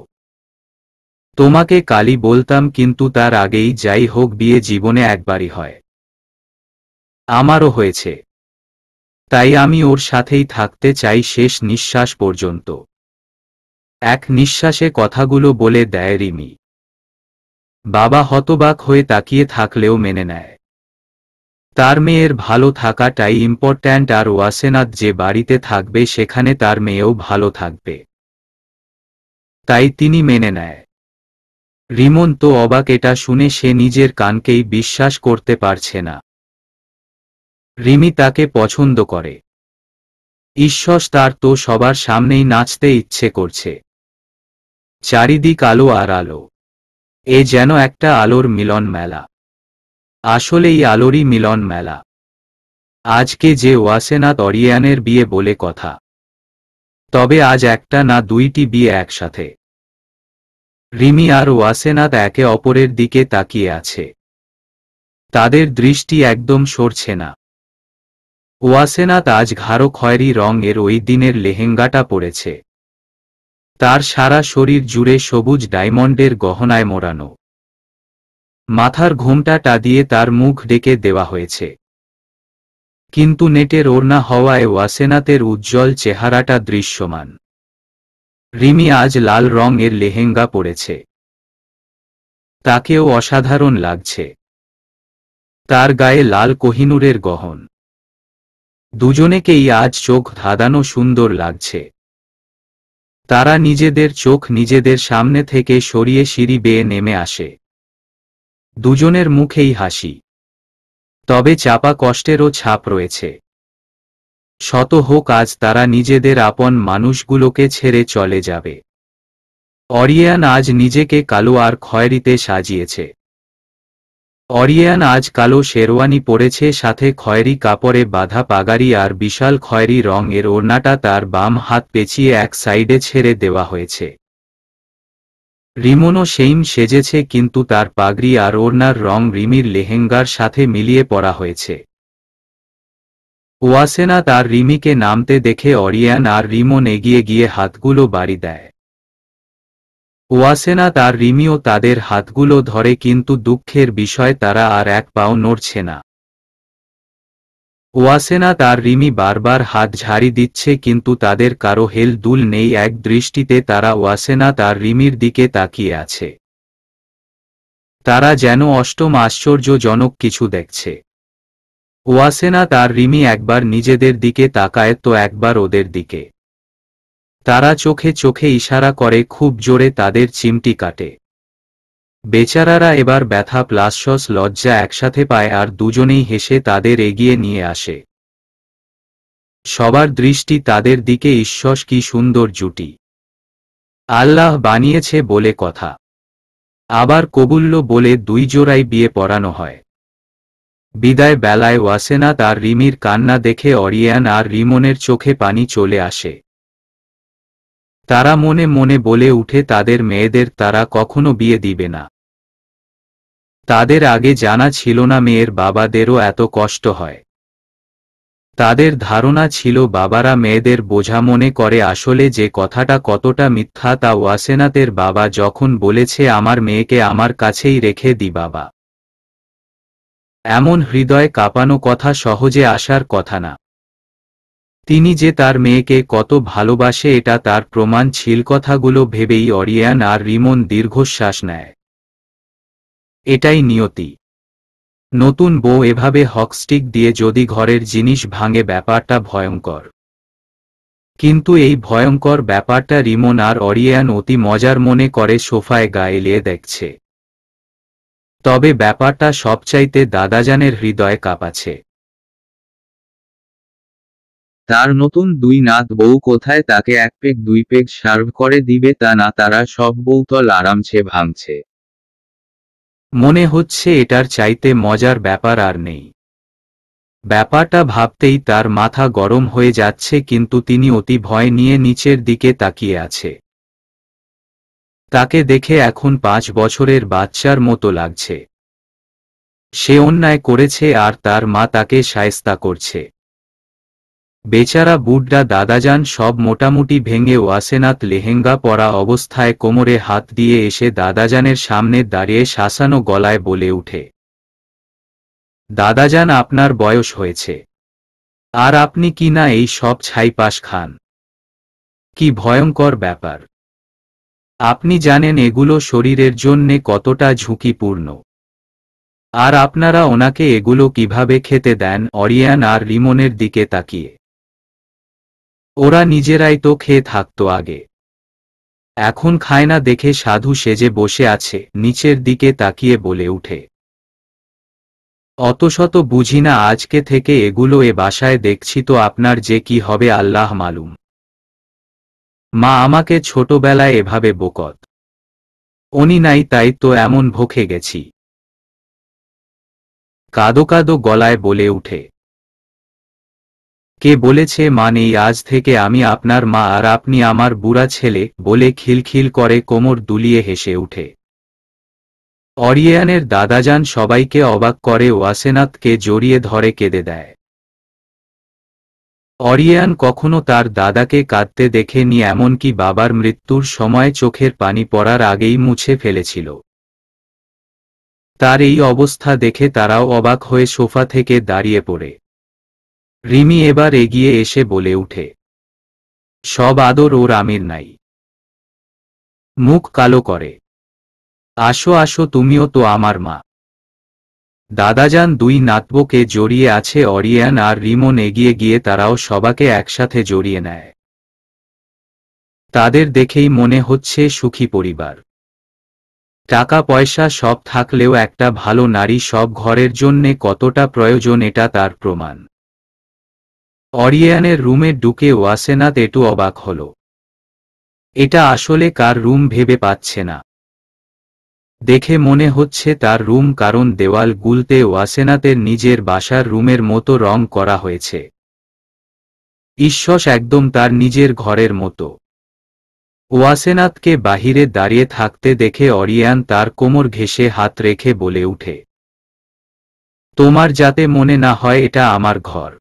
তোমাকে কালি বলতাম কিন্তু তার আগেই যাই হোক বিয়ে জীবনে একবারই হয় আমারও হয়েছে তাই আমি ওর সাথেই থাকতে চাই শেষ নিঃশ্বাস পর্যন্ত এক নিঃশ্বাসে কথাগুলো বলে দেয় রিমি বাবা হতবাক হয়ে তাকিয়ে থাকলেও মেনে নেয় তার মেয়ের ভালো থাকাটাই ইম্পর্ট্যান্ট আর ওয়াসেনাথ যে বাড়িতে থাকবে সেখানে তার মেয়েও ভালো থাকবে তাই তিনি মেনে নেয় রিমন তো অবাক এটা শুনে সে নিজের কানকেই বিশ্বাস করতে পারছে না রিমি তাকে পছন্দ করে ঈশ্বস তার তো সবার সামনেই নাচতে ইচ্ছে করছে চারিদিক আলো আর আলো এ যেন একটা আলোর মিলন মেলা আসলে এই আলোরই মিলন মেলা আজকে যে ওয়াসেনাথ অরিয়ানের বিয়ে বলে কথা তবে আজ একটা না দুইটি বিয়ে একসাথে রিমি আর ওয়াসেনাত একে অপরের দিকে তাকিয়ে আছে তাদের দৃষ্টি একদম সরছে না ওয়াসেনাত আজ ঘাড়ো খয়েরি রং এর ওই দিনের লেহেঙ্গাটা পড়েছে তার সারা শরীর জুড়ে সবুজ ডায়মন্ডের গহনায় মোড়ানো মাথার ঘোমটাটা দিয়ে তার মুখ ডেকে দেওয়া হয়েছে কিন্তু নেটের ওড়না হওয়ায় ওয়াসেনাথের উজ্জ্বল চেহারাটা দৃশ্যমান রিমি আজ লাল রং এর লেহেঙ্গা পরেছে তাকেও অসাধারণ লাগছে তার গায়ে লাল কোহিনুরের গহন দুজনেকেই আজ চোখ ধাঁধানো সুন্দর লাগছে তারা নিজেদের চোখ নিজেদের সামনে থেকে সরিয়ে সিঁড়ি বেয়ে নেমে আসে দুজনের মুখেই হাসি তবে চাপা কষ্টেরও ছাপ রয়েছে শত হোক আজ তারা নিজেদের আপন মানুষগুলোকে ছেড়ে চলে যাবে অরিয়ান আজ নিজেকে কালো আর খয়েরিতে সাজিয়েছে অরিয়ান আজ কালো শেরওয়ানি পরেছে সাথে খয়েরি কাপড়ে বাঁধা পাগারি আর বিশাল খয়েরি রঙের ওড়নাটা তার বাম হাত পেঁচিয়ে এক সাইডে ছেড়ে দেওয়া হয়েছে রিমনও সেইম সেজেছে কিন্তু তার পাগড়ি আর ওড়নার রং রিমির লেহেঙ্গার সাথে মিলিয়ে পড়া হয়েছে ওয়াসেনা তার রিমিকে নামতে দেখে অরিয়ান আর রিমন এগিয়ে গিয়ে হাতগুলো বাড়ি দেয় ওয়াসেনা তার রিমিও তাদের হাতগুলো ধরে কিন্তু দুঃখের বিষয় তারা আর এক পাও নড়ছে না ওয়াসেনা তার রিমি বারবার হাত ঝাড়ি দিচ্ছে কিন্তু তাদের কারো হেল দুল নেই এক দৃষ্টিতে তারা ওয়াসেনা তার রিমির দিকে তাকিয়ে আছে তারা যেন অষ্টম আশ্চর্যজনক কিছু দেখছে ওয়াসেনা তার রিমি একবার নিজেদের দিকে তাকায় তো একবার ওদের দিকে তারা চোখে চোখে ইশারা করে খুব জোরে তাদের চিমটি কাটে বেচারারা এবার ব্যথা প্লাসস লজ্জা একসাথে পায় আর দুজনেই হেসে তাদের এগিয়ে নিয়ে আসে সবার দৃষ্টি তাদের দিকে ঈশ্বস কি সুন্দর জুটি আল্লাহ বানিয়েছে বলে কথা আবার কবুল্য বলে দুই জোড়াই বিয়ে পড়ানো হয় বিদায় বেলায় ওয়াসেনা তার রিমির কান্না দেখে অরিয়ান আর রিমনের চোখে পানি চলে আসে তারা মনে মনে বলে উঠে তাদের মেয়েদের তারা কখনো বিয়ে দিবে না তাদের আগে জানা ছিল না মেয়ের বাবাদেরও এত কষ্ট হয় তাদের ধারণা ছিল বাবারা মেয়েদের বোঝা মনে করে আসলে যে কথাটা কতটা মিথ্যা তা ওয়াসেনাতের বাবা যখন বলেছে আমার মেয়েকে আমার কাছেই রেখে দি বাবা এমন হৃদয় কাঁপানো কথা সহজে আসার কথা না তিনি যে তার মেয়েকে কত ভালোবাসে এটা তার প্রমাণ ছিল কথাগুলো ভেবেই অরিয়ান আর রিমন দীর্ঘশ্বাস নেয় এটাই নিয়তি নতুন বউ এভাবে হকস্টিক দিয়ে যদি ঘরের জিনিস ভাঙে ব্যাপারটা ভয়ঙ্কর কিন্তু এই ভয়ঙ্কর ব্যাপারটা রিমন আর অরিয়ান অতি মজার মনে করে সোফায় গায়ে দেখছে তবে ব্যাপারটা সবচাইতে দাদাজানের হৃদয়ে কাঁপাছে তার নতুন দুই নাত বউ কোথায় তাকে এক পেক দুই পেক সার্ভ করে দিবে তা না তারা সব বউতল আরামছে ভাঙছে মনে হচ্ছে এটার চাইতে মজার ব্যাপার আর নেই ব্যাপারটা ভাবতেই তার মাথা গরম হয়ে যাচ্ছে কিন্তু তিনি অতি ভয় নিয়ে নিচের দিকে তাকিয়ে আছে তাকে দেখে এখন পাঁচ বছরের বাচ্চার মতো লাগছে সে অন্যায় করেছে আর তার মা তাকে সায়স্তা করছে বেচারা বুড্ডা দাদাজান সব মোটামুটি ভেঙে ওয়াসেনাথ লেহেঙ্গা পরা অবস্থায় কোমরে হাত দিয়ে এসে দাদাজানের সামনে দাঁড়িয়ে শাসানো গলায় বলে উঠে দাদাজান আপনার বয়স হয়েছে আর আপনি কি না এই সব ছাইপাশ খান কি ভয়ঙ্কর ব্যাপার আপনি জানেন এগুলো শরীরের জন্যে কতটা ঝুঁকিপূর্ণ আর আপনারা ওনাকে এগুলো কিভাবে খেতে দেন অরিয়ান আর রিমনের দিকে তাকিয়ে ওরা নিজেরাই তো খেয়ে থাকত আগে এখন খায় না দেখে সাধু সেজে বসে আছে নিচের দিকে তাকিয়ে বলে উঠে অতশত বুঝি না আজকে থেকে এগুলো এ বাসায় দেখছি তো আপনার যে কি হবে আল্লাহ মালুম মা আমাকে ছোটবেলায় এভাবে বোকত অনি নাই তাই তো এমন ভোখে গেছি কাদো কাদো গলায় বলে উঠে কে বলেছে মানে আজ থেকে আমি আপনার মা আর আপনি আমার বুড়া ছেলে বলে খিলখিল করে কোমর দুলিয়ে হেসে উঠে অরিয়ানের দাদাজান সবাইকে অবাক করে ওয়াসেনাথকে জড়িয়ে ধরে কেঁদে দেয় অরিয়ান কখনো তার দাদাকে কাঁদতে দেখেনি এমনকি বাবার মৃত্যুর সময় চোখের পানি পড়ার আগেই মুছে ফেলেছিল তার এই অবস্থা দেখে তারাও অবাক হয়ে সোফা থেকে দাঁড়িয়ে পড়ে রিমি এবার এগিয়ে এসে বলে উঠে সব আদর ওর আমির নাই মুখ কালো করে আসো আসো তুমিও তো আমার মা দাদাজান দুই নাতবকে জড়িয়ে আছে অরিয়ান আর রিমন এগিয়ে গিয়ে তারাও সবাকে একসাথে জড়িয়ে নেয় তাদের দেখেই মনে হচ্ছে সুখী পরিবার টাকা পয়সা সব থাকলেও একটা ভালো নারী সব ঘরের জন্যে কতটা প্রয়োজন এটা তার প্রমাণ অরিয়ানের রুমে ঢুকে ওয়াসেনাত একটু অবাক হল এটা আসলে কার রুম ভেবে পাচ্ছে না দেখে মনে হচ্ছে তার রুম কারণ দেওয়াল গুলতে ওয়াসেনাতের নিজের বাসার রুমের মতো রং করা হয়েছে ঈশ্বস একদম তার নিজের ঘরের মতো ওয়াসেনাথকে বাহিরে দাঁড়িয়ে থাকতে দেখে অরিয়ান তার কোমর ঘেঁষে হাত রেখে বলে উঠে তোমার যাতে মনে না হয় এটা আমার ঘর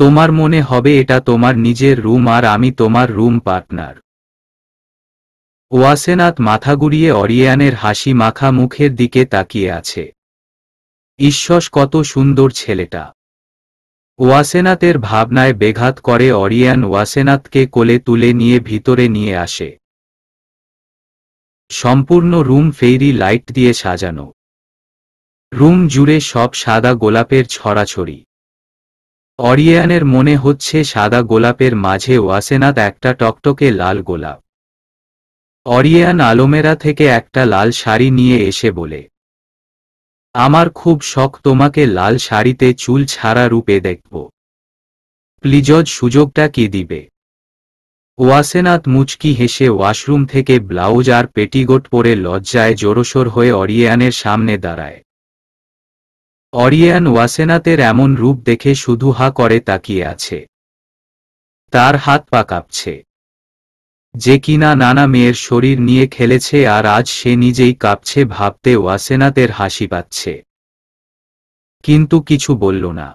তোমার মনে হবে এটা তোমার নিজের রুম আর আমি তোমার রুম পার্টনার ওয়াসেনাথ মাথা গুড়িয়ে অরিয়ানের হাসি মাখা মুখের দিকে তাকিয়ে আছে ঈশ্বস কত সুন্দর ছেলেটা ওয়াসেনাথের ভাবনায় বেঘাত করে অরিয়ান ওয়াসেনাথকে কোলে তুলে নিয়ে ভিতরে নিয়ে আসে সম্পূর্ণ রুম ফেইরি লাইট দিয়ে সাজানো রুম জুড়ে সব সাদা গোলাপের ছড়াছড়ি অরিয়ানের মনে হচ্ছে সাদা গোলাপের মাঝে ওয়াসেনাথ একটা টকটকে লাল গোলাপ অরিয়ান আলোমেরা থেকে একটা লাল শাড়ি নিয়ে এসে বলে আমার খুব শখ তোমাকে লাল শাড়িতে চুল ছাড়া রূপে দেখব প্লিজজ সুযোগটা কি দিবে ওয়াসেনাথ মুচকি হেসে ওয়াশরুম থেকে ব্লাউজ আর পেটিগোট পরে লজ্জায় জোরসোর হয়ে অরিয়ানের সামনে দাঁড়ায় অরিয়ান ওয়াসেনাথের এমন রূপ দেখে শুধু হা করে তাকিয়ে আছে তার হাত পা কাঁপছে যে কিনা নানা মেয়ের শরীর নিয়ে খেলেছে আর আজ সে নিজেই কাঁপছে ভাবতে ওয়াসেনাতের হাসি পাচ্ছে কিন্তু কিছু বলল না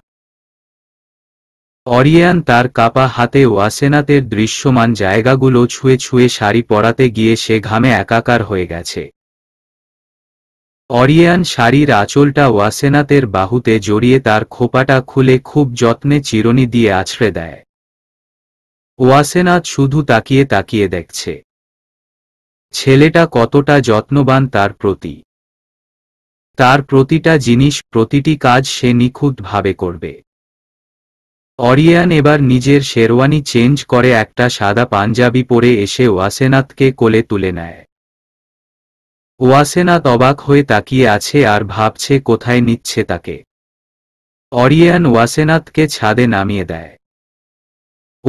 অরিয়ান তার কাপা হাতে ওয়াসেনাতের দৃশ্যমান জায়গাগুলো ছুঁয়ে ছুঁয়ে শাড়ি পরাতে গিয়ে সে ঘামে একাকার হয়ে গেছে অরিয়ান শাড়ির আঁচলটা ওয়াসেনাতের বাহুতে জড়িয়ে তার খোপাটা খুলে খুব যত্নে চিরনি দিয়ে আছড়ে দেয় ওয়াসেনা শুধু তাকিয়ে তাকিয়ে দেখছে ছেলেটা কতটা যত্নবান তার প্রতি তার প্রতিটা জিনিস প্রতিটি কাজ সে নিখুঁতভাবে করবে অরিয়ান এবার নিজের শেরওয়ানি চেঞ্জ করে একটা সাদা পাঞ্জাবি পরে এসে ওয়াসেনাথকে কোলে তুলে নেয় ওয়াসেনাথ অবাক হয়ে তাকিয়ে আছে আর ভাবছে কোথায় নিচ্ছে তাকে অরিয়ান ওয়াসেনাথকে ছাদে নামিয়ে দেয়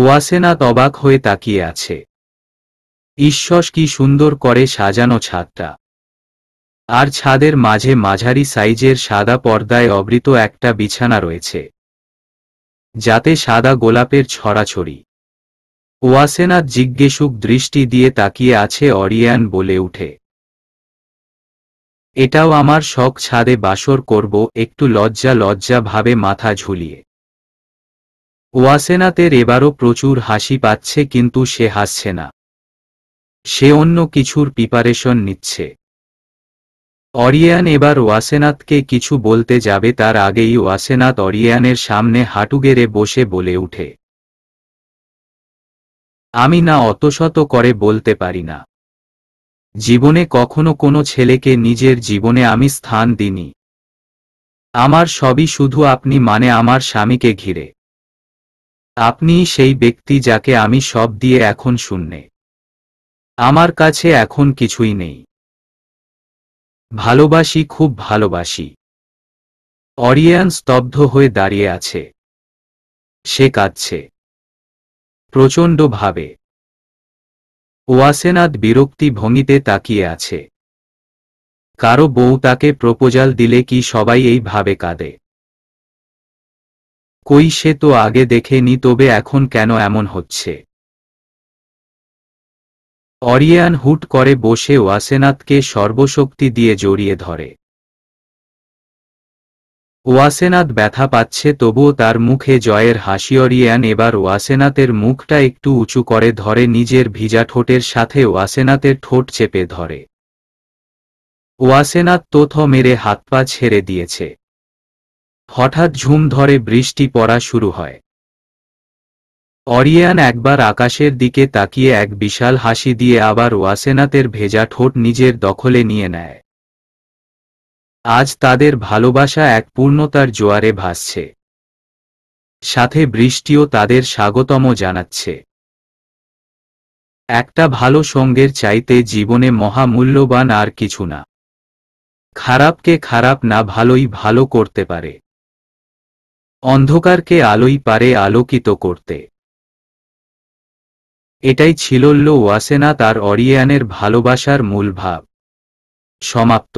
ওয়াসেনা তবাক হয়ে তাকিয়ে আছে ঈশ্বস কি সুন্দর করে সাজানো ছাদটা আর ছাদের মাঝে মাঝারি সাইজের সাদা পর্দায় অবৃত একটা বিছানা রয়েছে যাতে সাদা গোলাপের ছড়াছড়ি ওয়াসেনাথ জিজ্ঞেসুক দৃষ্টি দিয়ে তাকিয়ে আছে অরিয়ান বলে উঠে এটাও আমার শখ ছাদে বাসর করব একটু লজ্জা লজ্জা ভাবে মাথা ঝুলিয়ে ওয়াসেনাতের এবারও প্রচুর হাসি পাচ্ছে কিন্তু সে হাসছে না সে অন্য কিছুর প্রিপারেশন নিচ্ছে অরিয়ান এবার ওয়াসেনাথকে কিছু বলতে যাবে তার আগেই ওয়াসেনাথ অরিয়ানের সামনে হাঁটু গেড়ে বসে বলে উঠে আমি না অতশত করে বলতে পারি না জীবনে কখনো কোনো ছেলেকে নিজের জীবনে আমি স্থান দিনি আমার সবই শুধু আপনি মানে আমার স্বামীকে ঘিরে আপনি সেই ব্যক্তি যাকে আমি সব দিয়ে এখন শূন্যে আমার কাছে এখন কিছুই নেই ভালোবাসি খুব ভালোবাসি অরিয়ান স্তব্ধ হয়ে দাঁড়িয়ে আছে সে কাঁদছে প্রচণ্ডভাবে ওয়াসেনাথ বিরক্তি ভঙ্গিতে তাকিয়ে আছে কারো বউ তাকে প্রপোজাল দিলে কি সবাই এইভাবে কাঁদে কই সে তো আগে দেখেনি তবে এখন কেন এমন হচ্ছে অরিয়ান হুট করে বসে ওয়াসেনাথকে সর্বশক্তি দিয়ে জড়িয়ে ধরে ওয়াসেনাথ ব্যথা পাচ্ছে তবুও তার মুখে জয়ের হাসি অরিয়ান এবার ওয়াসেনাথের মুখটা একটু উঁচু করে ধরে নিজের ভিজা ঠোঁটের সাথে ওয়াসেনাথের ঠোঁট চেপে ধরে ওয়াসেনাথ তোথ মেরে হাত পা ছেড়ে দিয়েছে হঠাৎ ঝুম ধরে বৃষ্টি পড়া শুরু হয় অরিয়ান একবার আকাশের দিকে তাকিয়ে এক বিশাল হাসি দিয়ে আবার ওয়াসেনাতের ভেজা ঠোঁট নিজের দখলে নিয়ে নেয় আজ তাদের ভালোবাসা এক পূর্ণতার জোয়ারে ভাসছে সাথে বৃষ্টিও তাদের স্বাগতম জানাচ্ছে একটা ভালো সঙ্গের চাইতে জীবনে মহামূল্যবান আর কিছু না খারাপকে খারাপ না ভালোই ভালো করতে পারে অন্ধকারকে আলোই পারে আলোকিত করতে এটাই ছিল লো ওয়াসেনা তার অরিয়ানের ভালোবাসার মূল ভাব সমাপ্ত